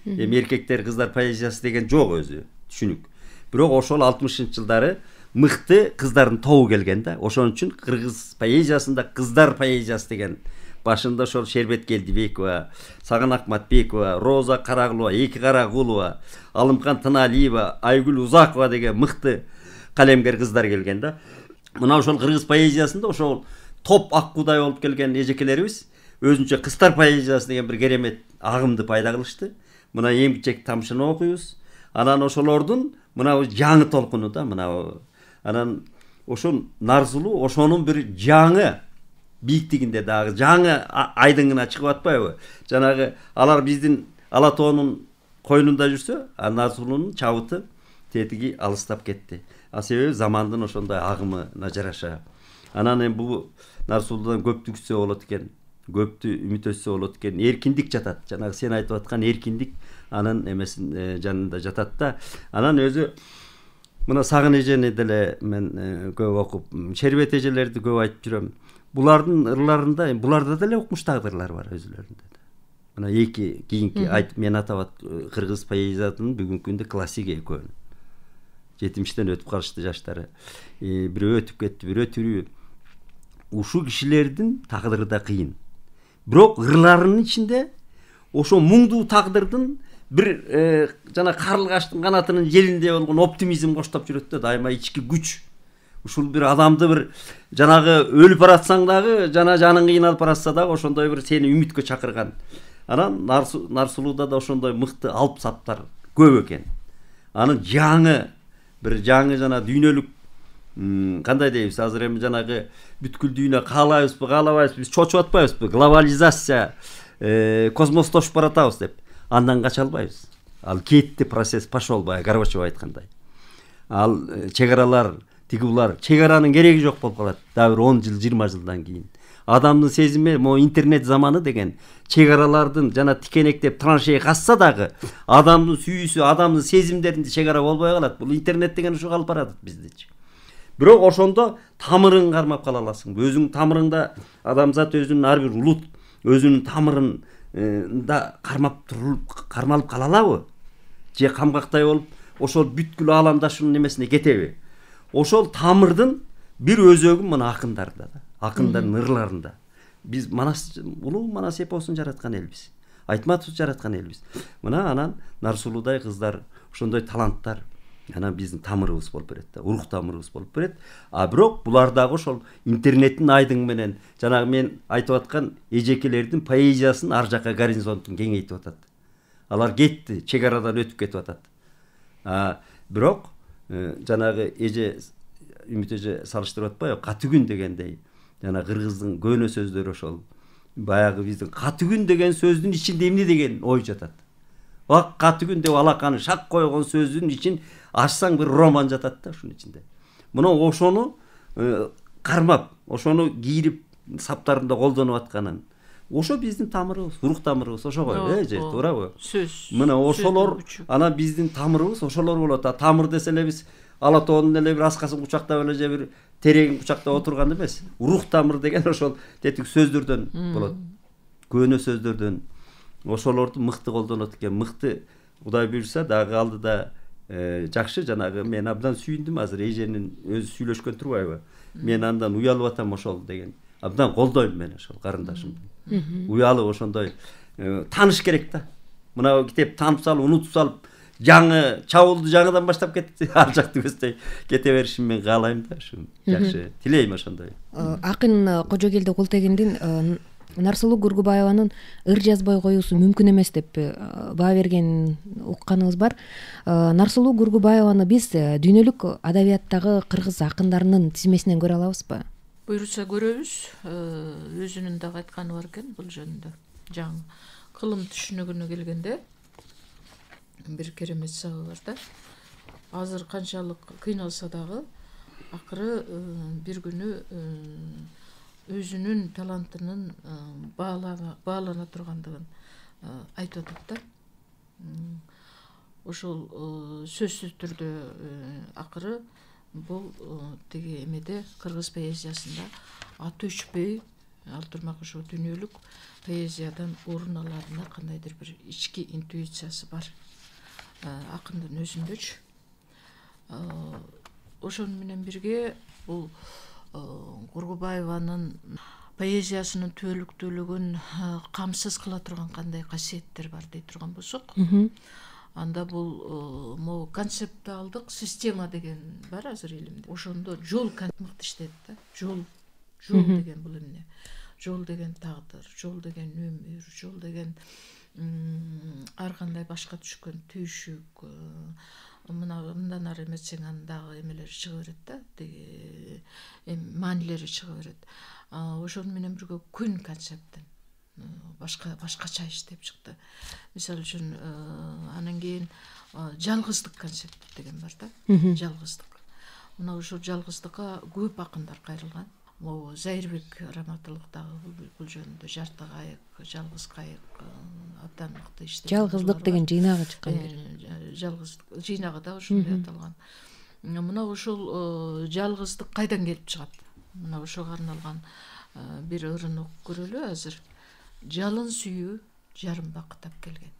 эми эркектер кыздар поэзиясы деген жок өзү түшүнүк бирок ошол алтымышынчы жылдары мықты қыздарын тоуы келген да ошон үчүн кыргыз поэзиясында кыздар поэзиясы деген башында ошол шербет келдибекова сагын акматбекова роза карагулова эки карагулова алымкан тыналиева айгүл узакова деген мыкты калемгер кыздар келген да мына ошол кыргыз поэзиясында ошол топ ак кудай болуп келген эжекелерибиз өзүнчө кыздар поэзиясы деген бир керемет агымды пайда кылышты мына эмгичек тамшыны окуйбуз анан ошолордун мынабу жаңы толкуну да мына анан ошол нарзулуу ошонун бир жаңы бийиктигинде дагы жаңы айдыңына чыгып атпайбы жанагы алар биздин ала тоонун койнунда жүрсө а нарзулуунун чабыты тетиги алыстап кетти а себеби замандын ошондой агымына жараша анан эми бул нарсулуудан көптү күтсө болот экен көптү үмүт өтсө болот экен эркиндик жатат жанагы сен айтып аткан эркиндик анын эмесин жанында жатат да анан өзү мына сагын эжени деле мен көп окуп шербет эжелерди көп айтып жүрөм булардын ырларында буларда деле укмуш тагдырлар бар өзүлөрүндө мына эки кийинки айтып мен атап кыргыз поэзиясынын бүгүнкү күндө классиги экөөнү жетимиштен өтүп калышты жаштары бирөө өтүп кетти бирөө тирүү ушул кишилердин тагдыры да кыйын бирок ырларынын ичинде ошол муңдуу тагдырдын бир э, жана карлыгаштын канатынын желиндей болгон оптимизм коштоп жүрөт да дайыма ички күч ушул бир адамды бир жанагы өлүп баратсаң дагы жана жаның кыйналып баратса дагы ошондой бир сени үмүткө чакырган анан нарсулууда да ошондой мыкты алып саптар көп экен анын жаңы бир жаңы жана дүйнөлүк кандай дейбиз азыр эми жанагы бүткүл дүйнө каалайбызбы каалабайбызбы биз чочуп атпайбызбы глобализация э, космостошуп баратабыз деп андан кача албайбыз ал кетти процесс пошел баягы горбачев айткандай ал э, чек аралар тиги булар чек аранын кереги жок болуп калат дагы бир он жыл жыйырма жылдан кийин адамдын сезими могу интернет заманы деген чек жана тикенектеп траншея казса дагы адамдын сүйүүсү адамдын сезимдеринде чек ара болбой калат бул интернет деген ушуга алып баратат биздичи бирок ошондо тамырын кармап кала аласың өзүңдүн тамырыңда адамзат өзүнүн ар бир улут өзүнүн тамырын Э, да кармап турулуп кармалып кала алабы же камгактай болуп ошол бүткүл ааламдашуунун немесине кетеби ошол тамырдын бир өзөгү мына акындарда да акындардын ырларында биз манас улуу манас эпосун жараткан элбиз айтматовду жараткан элбиз мына анан нарсулуудай кыздар ошондой таланттар анан биздин тамырыбыз болуп берет да урук тамырыбыз болуп берет а бирок булар дагы ошол интернеттин айдыңы менен жанагы мен айтып аткан эжекелердин поэзиясын ар жака горизонтун кеңейтип атат алар кетти чек арадан өтүп кетип атат бирок э, жанагы эже үмүт эже салыштырып атпайбы катүгүн дегендей жана кыргыздын көнө сөздөрү ошол баягы биздин катүгүн деген сөздүн ичинде эмне деген ой жатат акка түгін деп алақанын шақ қойған сөздің ішін ашсаң бір роман жатады да ушунун ичинде мына ошону кармап ошону кийирип саптарында колдонуп атканын ошо биздин тамырыбыз урук тамырыбыз э же туурабы сөзсүз мына ошолор ана биздин тамырыбыз ошолор болот а тамыр десе эле биз ала тоонун эле бир аскасын кучактап эле же бир терегин кучактап отурган эмес рух тамыр деген ошол тетиги сөздөрдөн болот көөнө сөздөрдөн ошолорду мыкты колдонот экен мыкты кудай буюрса дагы алдыда э, жакшы жанагы мен абдан сүйүндүм азыр эженин өзү сүйлөшкөн турбайбы мен андан уялып атам ошол деген абдан колдойм мен ошол карындашымды уялып ошондой э, тааныш керек да мына китеп таанып салып унутуп салып жаңы чабуулду жаңыдан баштап кетти [laughs] ар жакты көздөй кете беришин мен каалайм да ушу жакшы тилейм ошондой акын кожогелди ә, э, култегиндин нарсулуу көргүбаеванын ыр жазбай коюусу мүмкүн эмес деп э, баа берген укканыбыз бар э, нарсулуу гургубаеваны биз э, дүйнөлүк адабияттагы кыргыз акындарынын тизмесинен көрө алабызбы буюрса көрөбүз өзүнүн дагы айтканы бар экен бул жөнүндө жаңы кылым түшүнүгүнө келгенде бир керемет сабы бар да азыр канчалык кыйналса дагы акыры бир күнү өзінің талантының э, бағалана, бағалана тұрғандығын э, айтып отырды да ошол э, сөзсүз түрдө акыры бул тиги эмеде кыргыз поэзиясында аты өчпөй турмак ошол дүйнөлүк поэзиядан орун аларына кандайдыр бир ички интуициясы бар акындын өзүндөчү ошону менен бирге бул Э, кургубаеванын поэзиясынын түбөлүктүүлүгүн э, камсыз кыла турган кандай касиеттер бар дей турган болсок анда бул э, могу концептуалдык система деген бар азыр илимде ошондо жол мыкты иштеди да жол жол деген бул эмне жол деген тагдыр жол деген өмүр жол деген ар кандай башка түшкөн түйшүк мына мындан ары эметсең анын дагы эмелери чыга берет да тиги эми маанилери чыга берет ошону менен бирге күн концепти э, башка башкача иштеп чыкты мисалы үчүн э, анан кийин э, жалгыздык концепт деген бар да жалгыздык мына ушул жалгыздыкка көп акындар кайрылган могу зайырбек раматылык дагы бул жөнүндө жарты кайык жалгыз кайык э, абдан мыкты иште жалгыздык деген жыйнагы чыккан э, э, жалгыздык жыйнагы да ушундай аталган мына ушул жалгыздык кайдан келип чыгат мына ушуго арналган бир ырын окуп көрөлү азыр жалын сүйүү жарым бакыт алып келген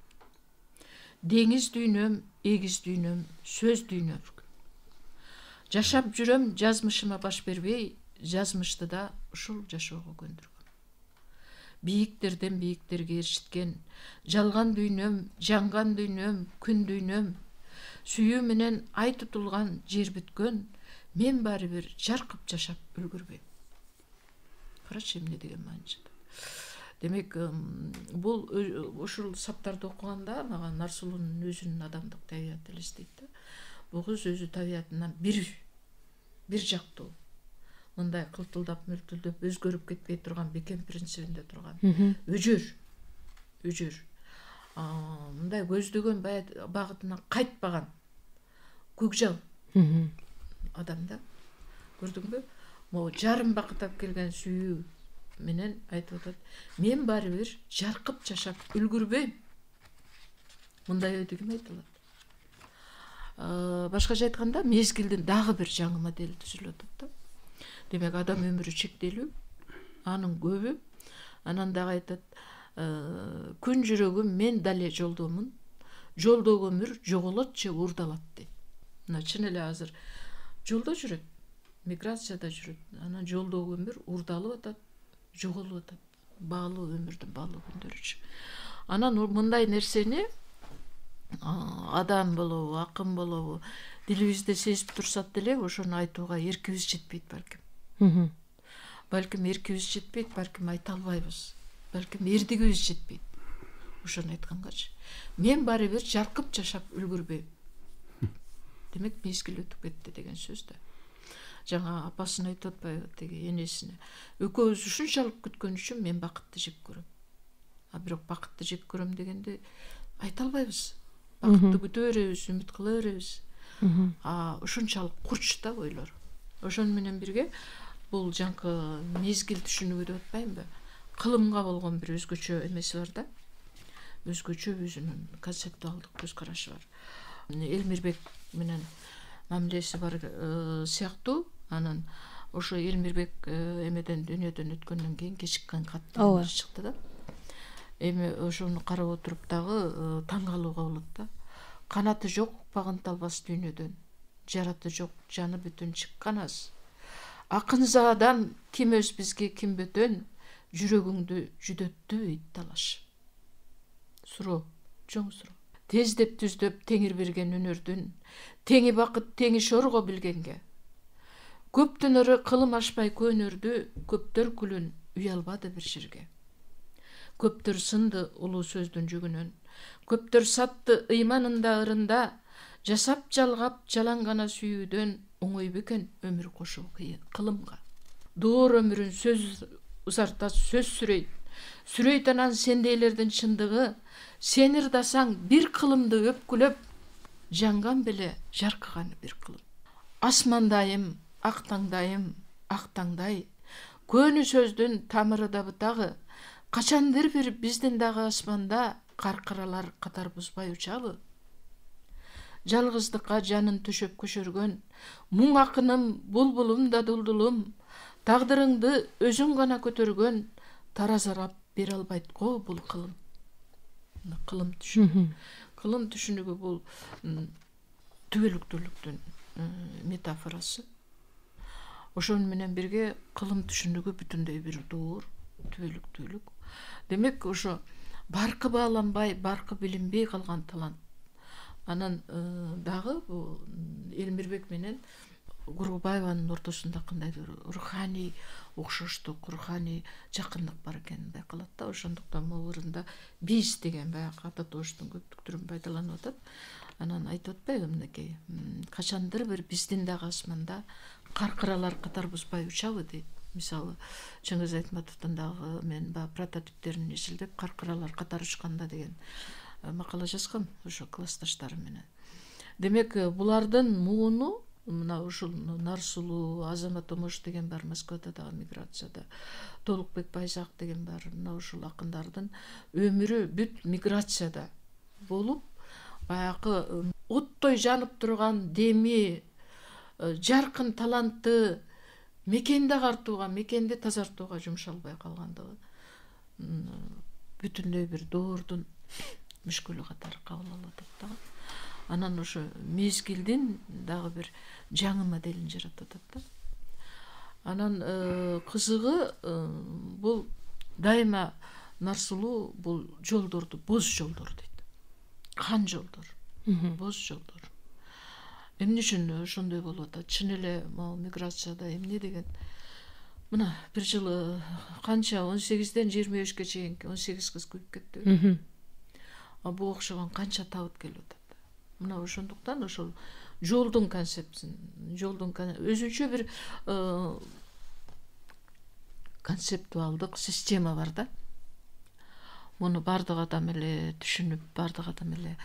деңиз дүйнөм эгиз дүйнөм сөз дүйнө жашап жүрөм жазмышыма баш бербей жазмышты да ушул жашоого көндүргөн бийиктерден бийиктерге эришиткен жалган дүйнөм жанган дүйнөм күн дүйнөм сүйүү менен ай тутулган жер бүткөн мен баары бир жаркып жашап үлгүрбөйм карачы эмне деген мааничинде демек бул ушул саптарды окуганда мага нарсулуунун өзүнүн адамдык табияты элестейт да бул кыз өзү табиятынан бир бир жактуу мындай кылтылдап мүлтүлдөп өзгөрүп кетпей турган бекем принцибинде турган өжөр өжөр мындай көздөгөн багытына кайтпаган көкжал адам да көрдүңбү могу жарым бакыттап келген сүйүү менен айтып атат мен баары бир жаркып жашап үлгүрбөйм мындай ой ким айта алат башкача айтканда мезгилдин дагы бир жаңы модели түзүлүп атат да демек адам өмірі шектелу анын көбү анан дагы айтат э, күн жүрөгүм мен дале жолдомун жолдогу өмүр жоголот же уурдалат дейт мына чын эле азыр жолдо жүрөт миграцияда жүрөт анан жолдогу өмүр уурдалып атат жоголуп атат баалуу өмүрдүн баалуу күндөрүчү анан мындай нерсени адам болобу акын болобу дилибизде сезип турсак деле ошону айтууга эркибиз жетпейт балким балким эркибиз жетпейт балким айта албайбыз балким эрдигибиз жетпейт ошону айткангачы мен баарыбир жаркып жашап үлгүрбөйм демек мезгил өтүп кетти деген сөз да жана апасын айтып атпайбы тиги энесине экөөбүз ушунчалык күткөн үчүн мен бакытты жек көрөм а бирок бакытты жек көрөм дегенди айта албайбыз бакытты күтө беребиз үмүт кыла беребиз ушунчалык курч да ойлор ошону менен бирге бул жанакы мезгил түшүнүгү деп атпаймынбы кылымга болгон бир өзгөчө эмеси бар да өзгөчө өзүнүн концептуалдык көз карашы бар элмирбек менен мамилеси бар э, сыяктуу анан ошо элмирбек э, эмеден дүйнөдөн өткөндөн кийин кечиккен кат чыкты да эми ошону карап отуруп дагы э, таң калууга болот да канаты жок багынталбас дүйнөдөн жараты жок жаны бүтүн чыккан аз акынзаадам ким өз бизге ким бөтөн жүрөгүңдү жүдөттү ейт талаш суроо чоң суроо тездеп түздөп теңир берген өнөрдүн теңи бакыт теңи шор го билгенге көптүн ыры кылым ашпай көөнөрдү көптөр күлүн уялбады бир шерге көптөр сынды улуу сөздүн жүгүнөн көптөр сатты ыйманында ырында жасап жалгап жалаң гана сүйүүдөн оңой бекен өмүр кошуу кылымга доор өмүрүн сөз узартат сөз сүрөйт сүрөйт анан сендейлердин чындыгы сен ырдасаң бир кылымды өпкүлөп жанган беле жаркыганы бир кылым асмандайым ак таңдайым ак таңдай көнө сөздүн тамыры да бутагы качандыр бир биздин дагы асманда қарқыралар қатар бұзбай ұшалы жалғыздыққа жанын түшіп көшірген мұң ақыным бұлбұлым да дұлдұлым тағдырыңды өзің ғана көтерген таразарап бере албайт го бұл қылым қылым түшін қылым түшінігі бұл түбөлүктүүлүктүн метафорасы ошону менен бирге кылым түшүнүгү бүтүндөй бир доор демек ошо барқы бааланбай барқы білінбей қалған талант анан э, дагы бул элмирбек менен ортасында ортосунда кандайдыр руханий окшоштук руханий жакындык бар экенин байкалат да ошондуктан могул ырында биз деген баягы ата тоштун көптүк түрүн пайдаланып атат анан айтып атпайбы мынакей качандыр бир биздин дагы асманда каркыралар катар бузбай учабы дейт мисалы чыңгыз айтматовдун дагы мен баягы прототиптерин изилдеп каркыралар катар учканда деген э, макала жазгам ошо классташтарым менен демек э, булардын мууну мына ушул нарсулуу азамат омош деген бар москвада дагы миграцияда толукбек байзак деген бар мына ушул акындардын өмүрү бүт миграцияда болуп баякы э, оттой жанып турган деми жаркын таланты мекенді ағартуға мекенді тазартуға жұмшалбай қалғандығы бүтүндөй бир доордун мүшкүлү катары кабыл алып атат анан ошо мезгилдин дагы бир жаңы моделин жаратып атат да анан кызыгы э, э, бул дайыма нарсулуу бул жолдорду боз жолдор дейт кан жолдор боз жолдор эмне үчүн ошондой болуп атат чын эле могул миграцияда эмне деген мына бир жылы канча он сегизден жыйырма бешке чейинки он сегиз кыз күйүп кеттиби буга окшогон канча табыт келип атат мына ошондуктан ошол жолдун концепсин жолдун өзүнчө бир э, концептуалдык система бар да муну баардык адам эле түшүнүп баардык адам эле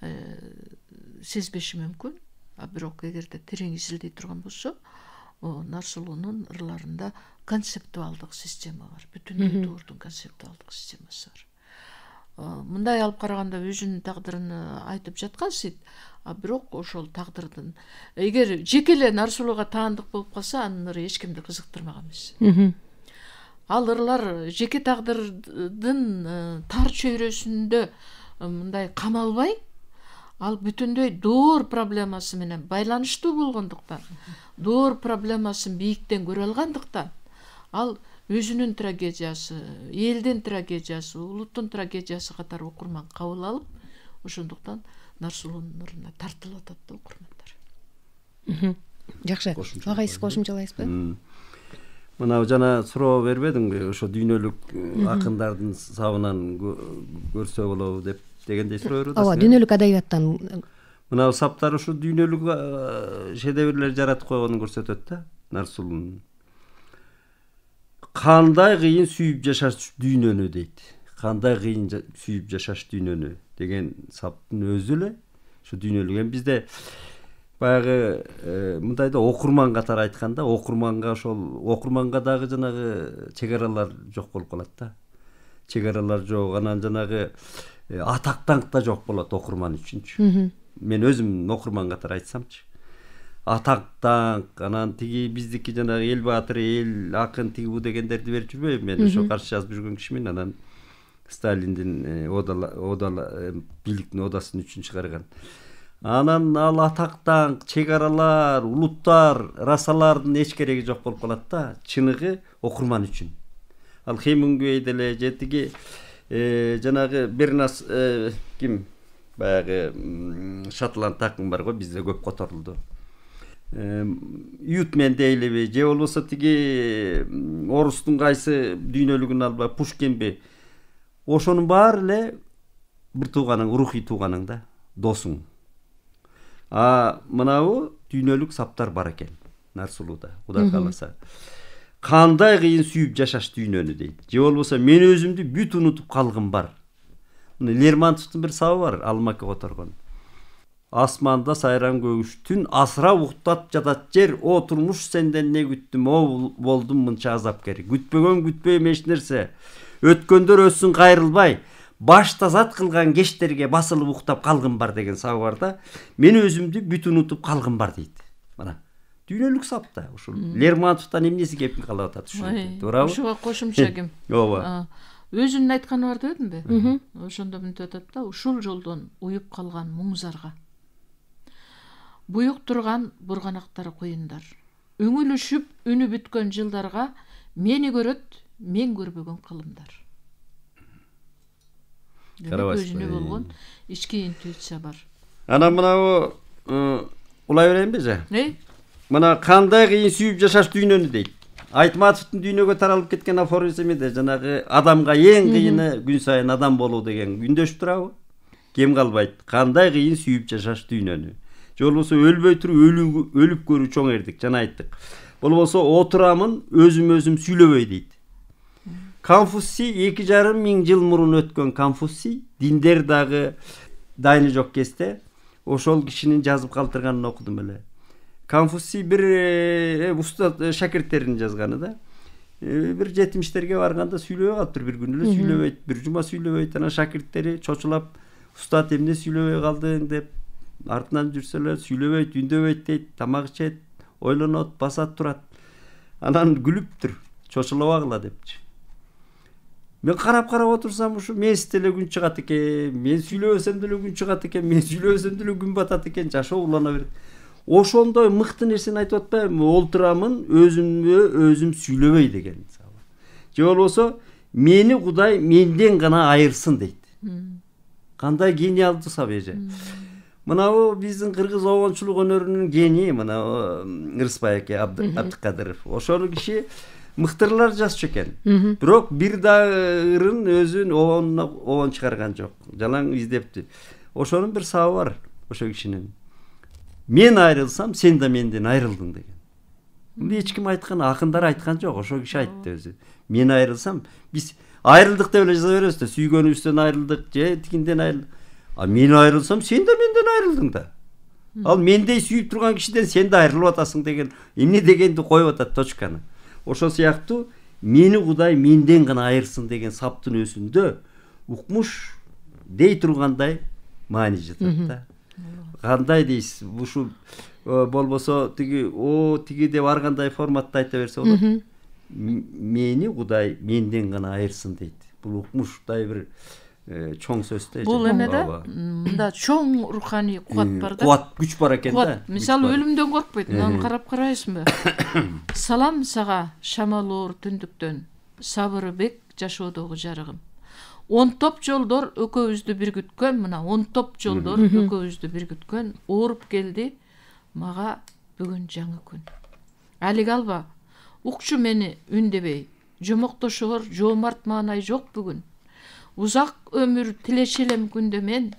э, сезбеши мүмкүн а бирок эгерде терең изилдей турган болсо нарсулуунун ырларында концептуалдык система бар бүтүндөй доордун концептуалдык системасы бар мындай алып караганда өзүнүн тагдырын э, айтып жаткансыйт а бирок ошол тагдырдын эгер жеке эле нарсулууга таандык болуп калса анын ыры эч кимди кызыктырмак эмес ал ырлар жеке тагдырдын э, тар чөйрөсүндө э, мындай камалбай ал бүтүндөй доор проблемасы менен байланыштуу болгондуктан доор проблемасын бийиктен көрө алгандыктан ал өзүнүн трагедиясы элдин трагедиясы улуттун трагедиясы катары окурман кабыл алып ошондуктан нарсулуунун ырына тартылып атат да окурмандар жакшы агай сиз кошумчалайсызбы мына жана суроо бербедиңби ошо дүйнөлүк э, акындардын сабынан көрсө болобу деп дегендей сүйлөп берип атасыз ооба дүйнөлүк адабияттан мына саптар ушу дүйнөлүк э, шедеврлер жаратып койгонун көрсөтөт да нарсулуун кандай кыйын сүйүп жашаш дүйнөнү дейт кандай кыйын сүйүп жашаш дүйнөнү деген саптын өзү эле ушу дүйнөлүк эми бизде баягы э, мындай да окурман катары айтканда окурманга ошол окурманга дагы жанагы чек аралар жок болуп калат да чек аралар жок анан жанагы атақ даңқ та жоқ болады оқырман үшінші мен өзім оқырман катары айтсамчы атақ даңқ анан тиги биздики жанагы эл баатыры эл акын тиги бул дегендерди берип жүрбөйбү мен ошо каршы жазып жүргөн кишимин анан сталиндин одала бийликтин одасын үчүн чыгарган анан ал атак даңк чек аралар улуттар расалардын эч кереги жок болуп калат да чыныгы окурман үчүн ал хемингуэй деле же тиги жанагы бернас нас ким баягы шотланд акын бар го бизде көп которулду э, ютмен дейлиби же болбосо тиги орустун кайсы дүйнөлүгүн албай пушкинби ошонун баары эле бир тууганың рухий тууганың да досуң а мынабу дүйнөлүк саптар бар экен нарсулууда кудай кааласа қандай қиын сүйіп жашаш дүйнөнү дейт же болбосо мен өзүмдү бүт унутуп калгым бар мына лермонтовдун бир сабы бар алмаке которгон асманда сайран көгүш түн асыра уктатып жатат жер о турмуш сенден не күттүм о болдум мынча азапкер күтпөгөн күтпөйм эч нерсе өткөндөр өссүн кайрылбай баш тазат кылган кечтерге басылып уктап калгым бар деген сабы бар да мен өзүмдү бүт унутуп калгым бар дейт мына дүйнөлүк сапта ушул лермонтовдон эмнеси кеп калып атат ушу туурабы ушуга кошумча ким [laughs] ооба өзүнүн айтканы бар деп ошондо мынтип атат да ушул жолдон уюп калган муңзарга буюк турган бурганактар куюндар үңүлүшүп үнү бүткөн жылдарга мени көрөт мен көрбөгөн кылымдар демек өзүнө болгон ички интуиция бар анан мынабу улай берейинби же мына қандай қиын сүйіп жашаш дүйнені дейді айтматовтың дүниеге таралып кеткен де жаңағы адамға ең қиыны күн сайын адам болу деген үндесіп турабы кем қалбайды қандай қиын сүйіп жашаш дүйнөнү же болбосо өлбөй туруп өлүп көрүү чоң эрдик жана айттык болбосо отурамын өзім өзүм сүйлөбөй дейт конфуций екі жарым миң жыл мурун өткөн конфуций диндер дагы дайыны жок кезде ошол кишинин жазып калтырганын окудум эле конфуссий бир э, э, устат э, шакирттеринин жазганы да бир жетимиштерге барганда сүйлөбөй калыптыр бир күн эле сүйлөбөйт бир жума сүйлөбөйт анан шакирттери чочулап устат эмне сүйлөбөй калдың деп артынан жүрсө эле сүйлөбөйт үндөбөйт дейт тамак ичет ойлонот басат турат анан күлүптүр чочулабагыла депчи мен карап карап отурсам ушу месиз деле күн чыгат экен мен сүйлөбөсөм деле күн чыгат экен мен сүйлөбөсөм деле күн батат экен жашоо улана берет ошондой мыкты нерсени айтып атпаймнбы олтурамын өзүмө өзүм сүйлөбөй деген же болбосо мени кудай менден гана айырсын дейт кандай гениалдуусап эже мынабу биздин кыргыз обончулук өнөрүнүн генийи мына ырысбай айке абдыкадыров ошол киши мыкты ырларды жазчу экен бирок бир даг ырын өзүн обонуна обон чыгарган жок жалаң издепти ошонун бир сабы бар ошол кишинин мен айрылсам сен да менден айрылдың деген бұны ешкім айтқан ақындар айтқан жоқ ошол киши айтты өзү мен айрылсам биз айрылдык деп эле жаза беребиз да сүйгөнүбүздөн айрылдык же тигинден айрылдык а мен айрылсам сен да менден айрылдың да ал мендей сүйүп турган кишиден сен да айрылып атасың деген эмне дегенди коюп атат точканы ошол сыяктуу мени кудай менден гана айырсын деген саптын өзүндө укмуш дей тургандай маани жатат да кандай дейсиз ушу э, болбосо тиги о тиги деп ар кандай форматта айта берсе болот мени кудай менден гана айырсын дейт бул укмуштай бир э, чоң сөз да бул эме да мында чоң руханий кубат э, бар да кубат күч бар экен да мисалы өлүмдөн коркпойт мынаны карап карайсызбы [coughs] салам сага шамалоор түндүктөн сабыры бек жашоодогу жарыгым он топ жолдор экөөбүздү бир күткөн мына он топ жолдор экөөбүздү бир күткөн ооруп келди мага бүгүн жаңы күн алик алба укчу мени үн дебей жомоктошор жоомарт маанай жок бүгүн узак өмүр тилечи элем күндө мен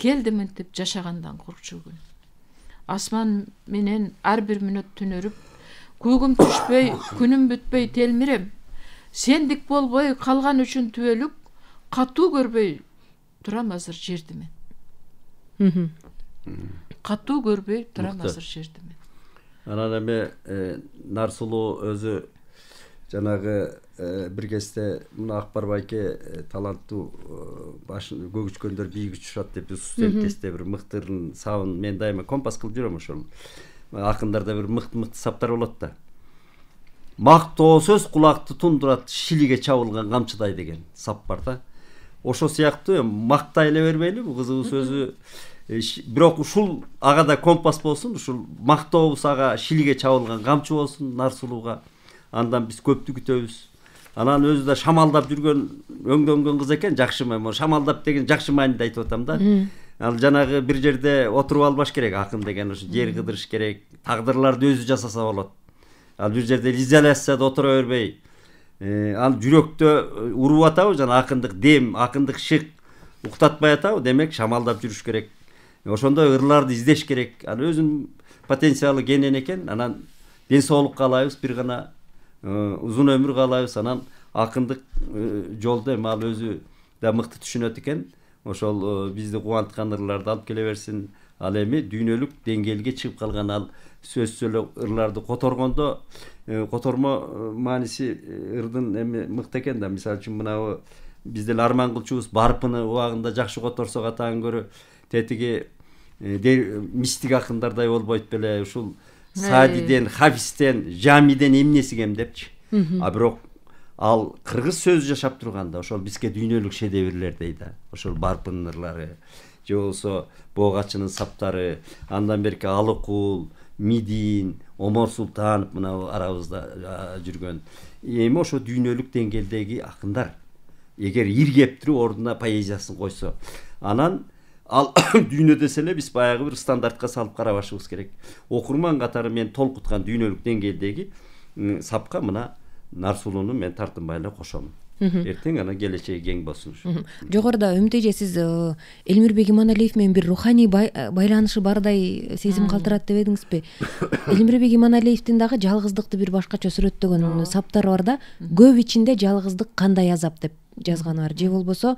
келди мынтип жашагандан коркчу күн асман менен ар бир мүнөт түнөрүп күгүм түшпөй [coughs] күнүм бүтпөй телмирем сендик болбой калган үчүн түбөлүк қату көрбей тұрам азыр жерді мен қату көрбей тұрам азыр жерді мен анан эми нарсулуу өзү жанагы бир кезде мына акбар байке таланттуу башын көгүчкөндөр бийик учушат деп биз студенттесте бир мыктырын сабын мен дайыма компас кылып жүрөм ошол акындарда бир мыкты мыкты саптар болот да мактоо сөз кулакты тундурат шилиге чабылган камчыдай деген сап бар да ошол сыяктуу эми эле бербейли бул кызыбыз өзү э, бирок ушул ага да компас болсун ушул мактообуз ага шилге чабылган камчы болсун нар андан биз көптү күтөбүз анан өзү да шамалдап жүргөн өңдөнгөн кыз экен жакшы шамалдап деген жакшы мааниде айтып атам да ал жанагы бир жерде отуруп албаш керек акын деген ушу жер кыдырыш керек тагдырларды өзү жасаса болот ал бир жерде изоляцияда отура бербей ал жүрөктө уруп атабы жана акындык дем акындык шык уктатпай атабы демек шамалдап жүрүш керек ә, ошондой ырларды издеш керек анан өзүнүн потенциалы кенен экен анан ден соолук каалайбыз бир гана узун өмүр каалайбыз анан акындык жолду эми ал өзү да мыкты түшүнөт экен ошол бизди кубанткан ырларды алып келе берсин ал эми дүйнөлүк деңгээлге чыгып калган ал сөзсүз эле ырларды которгондо э, котормо э, мааниси э, ырдын эми мыкты экен да мисалы үчүн мынабу биз деле арман кылчубуз барпыны убагында жакшы которсок атаан көрө тетиги мистик акындардай болбойт беле ушул саадиден хафисден жамиден эмнесикем депчи а бирок ал кыргыз сөзү жашап турган да ошол бизге дүйнөлүк шедеврлердей да ошол барпынын ырлары же болбосо боогачынын саптары андан берки алыкул Мидин, омор султанов мынау арабызда жүргөн эми ошо дүйнөлүк деңгээлдеги акындар эгер туруп ордуна поэзиясын койсо анан ал десе эле биз баягы бир стандартка салып карабашыбыз керек окурман катары мен толкуткан дүйнөлүк деңгээлдеги сапка мына нарсулууну мен тартынбай эле эртең анан келечеги кең болсун жогоруда үмүт эже сиз э, элмирбек иманалиев менен бир руханий э, байланышы бардай сезим калтырат дебедиңизби элмирбек иманалиевтин дагы жалгыздыкты бир башкача сүрөттөгөн саптары бар да көп ичинде жалгыздык кандай азап деп жазганы бар же болбосо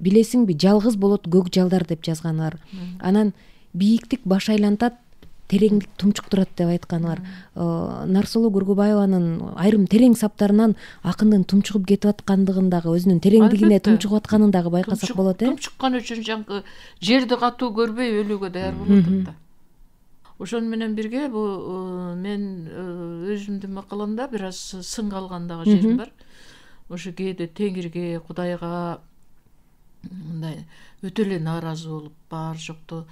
билесиңби жалгыз болот көк жалдар деп жазганы бар анан бийиктик баш айлантат тереңдик тумчуктурат деп айтканы бар э, нарсулуу көргөбаеванын айрым терең саптарынан акындын тумчугуп кетип аткандыгын дагы өзүнүн тереңдигине тумчугуп атканын дагы байкасак болот э? тумчукканы үчүн жанагы жерди катуу көрбөй өлүүгө даяр болуп атат да ошону менен бирге бул э, мен өзүмдүн макаламда бир аз сынга алган дагы жерим бар ошо кээде теңирге кудайга мындай өтө эле нааразы болуп баары жокто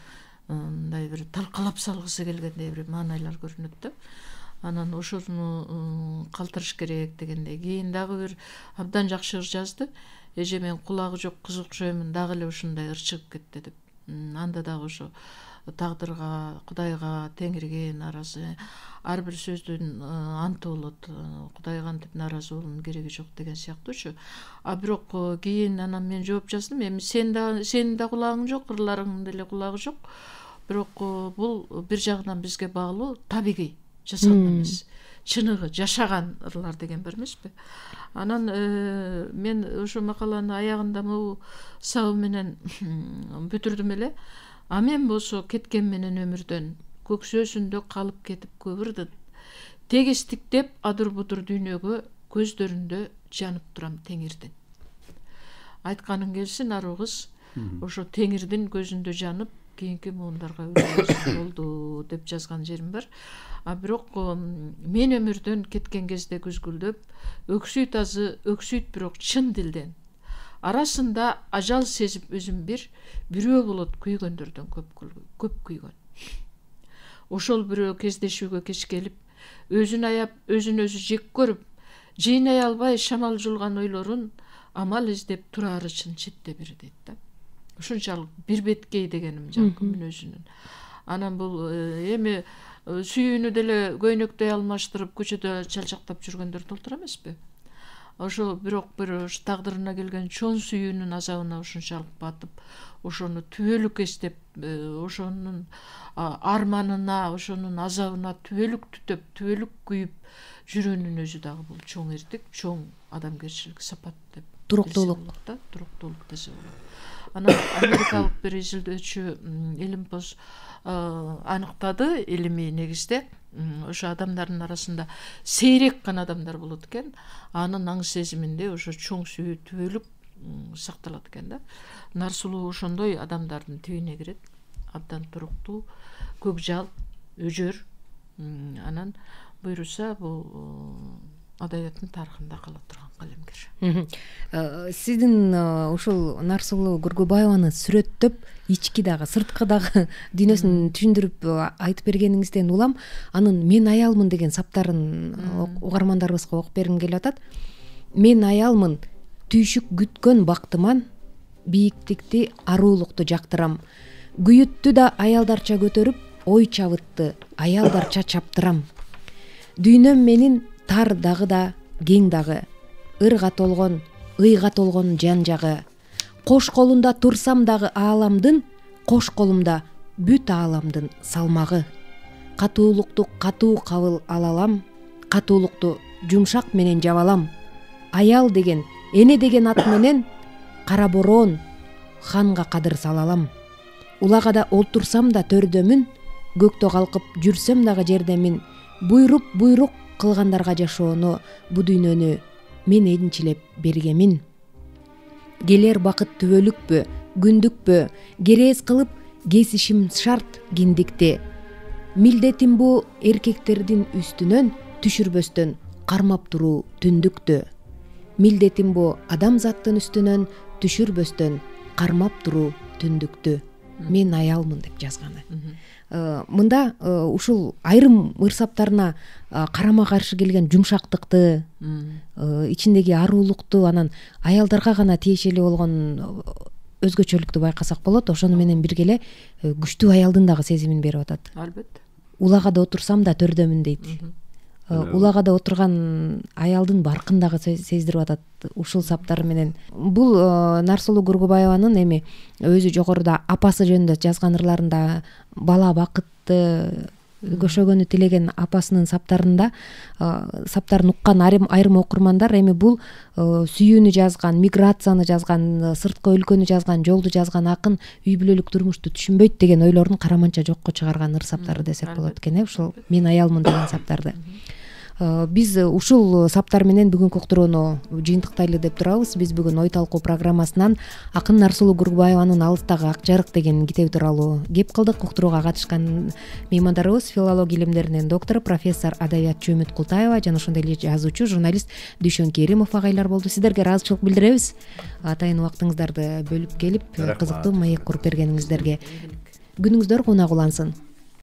мындай бир талкалап салгысы келгендей бир маанайлар көрүнөт да анан ошону э, калтырыш керек дегендей кийин дагы бир абдан жакшы ыр жазды эже мен кулагы жок кыз окшоймун дагы эле ушундай ыр чыгып кетти деп анда дагы ошо тагдырга кудайга теңирге нааразы ар бир сөздүн э, анты болот э, кудайга антип нааразы болуунун кереги жок деген сыяктуучу а бирок э, кийин анан мен жооп жаздым эми сен дагы сенин да кулагың жок ырларыңдын деле кулагы жок бирок бул бир жагынан бизге баалуу табигый жасага чыныгы жашаган ырлар деген бар эмеспи анан мен ошол макаланы аягында могу сабы менен бүтүрдүм эле а мен болсо кеткен менен өмүрдөн көксөөсүндө калып кетип көп ырдын тегиз тиктеп адыр будур дүйнөгө көздөрүндө жанып турам теңирдин айтканың келсин аруу кыз ошо теңирдин көзүндө жанып кийинки муундарга лн болду деп жазган жерим бар а бирок мен өмүрдөн кеткен кезде күзгүлдөп өксүйт азы өксүйт бирок чын дилден арасында ажал сезип өзүм бир бирөө болот күйгөндөрдөн көп күйгөн ошол бирөө кездешүүгө кеч келип өзүн аяп өзүн өзү жек көрүп жыйнай албай шамал жулган ойлорун амал издеп турары чын четте бир дейт да ушунчалык бир беткей дегенимы мүнөзүнүн анан бул э, эми э, сүйүүнү деле көйнөктөй алмаштырып көчөдө чалчактап жүргөндөр толтура эмеспи ошо бирок бир ош тагдырына келген чоң сүйүүнүн азабына ушунчалык батып ошону түбөлүк эстеп э, ошонун арманына ошонун азабына түбөлүк түтөп түбөлүк күйүп жүрүүнүн өзү дагы бул чоң эркик чоң адамгерчилик сапат деп туруктуулук да туруктуулук десе болот анан америкалык бир [coughs] изилдөөчү илимпоз э, аныктады илимий негизде ошо адамдардын арасында сейрек гана адамдар болот экен анын аң сезиминде ошо чоң сүйүү түбөлүк сакталат экен да нарсулуу ошондой адамдардын тибине кирет абдан туруктуу көк жал өжөр анан буюрса бул э, тұрған тарыхында кала турган калемгер э, сиздин э, ушул нарсулуу көргөбаеваны сүрөттөп ички дагы сырткы дагы [laughs] дүйнөсүн түшүндүрүп э, айтып бергениңизден улам анын мен аялмын деген саптарын угармандарыбызга окуп бергим келип атат мен аялмын түйшүк күткөн бактыман бийиктикти аруулукту жактырам күйүттү да аялдарча көтөрүп ой чабытты аялдарча чаптырам дүйнөм менин тар дагы да кең дагы ырга толгон ыйга толгон жан жагы кош колунда турсам дагы ааламдын кош колумда бүт ааламдын салмагы катуулукту катуу кабыл ала алам катуулукту жумшак менен жаба алам аял деген эне деген ат менен кара бороон ханга кадыр сала алам улагада олтурсам да төрдөмүн көктө калкып жүрсөм дагы жердемин буйруп буйрук кылгандарга жашоону бу дүйнөнү мен энчилеп бергемин келер бакыт түбөлүкпү күндүкпү керээз кылып кесишим шарт киндикти милдетим бул эркектердин үстүнөн түшүрбөстөн кармап туруу түндүктү милдетим бу адамзаттын үстүнөн түшүрбөстөн кармап туруу түндүктү мен аялмын деп жазганы Э, мында э, ушул айрым ырсаптарына э, карама каршы келген жумшактыкты ичиндеги аруулукту анан аялдарга гана тиешелүү болгон өзгөчөлүктү байкасак болот ошону менен бирге эле күчтүү аялдын дагы сезимин берип атат албетте улагада отурсам да төрдөмүн дейт Э, улагада отурган аялдын баркын дагы сездирип атат ушул саптары менен бул э, нарсулуу гургубаеванын эми өзү жогоруда апасы жөнүндө жазган ырларында бала бакытты көшөгөнү тилеген апасынын саптарында саптарын уккан айрым окурмандар эми бул сүйүүнү жазган миграцияны жазган сырткы өлкөнү жазган жолду жазган акын үй бүлөлүк турмушту түшүнбөйт деген ойлорун караманча жокко чыгарган ыр саптары десек болот экен э ушул мен аялмын деген [coughs] саптарды Э, биз ушул э, саптар менен бүгүнкү уктурууну жыйынтыктайлы деп турабыз биз бүгүн ой талкуу программасынан акын арсулуу гурбаеванын алыстагы ак жарык деген китеби тууралуу кеп кылдык уктурууга катышкан меймандарыбыз филология илимдеринин доктору профессор адабиятчы үмүт култаева жана ошондой эле жазуучу журналист дүйшөн керимов агайлар болду сиздерге ыраазычылык билдиребиз атайын убактыңыздарды бөлүп келип кызыктуу маек куруп бергениңиздерге күнүңүздөр куунаа улансын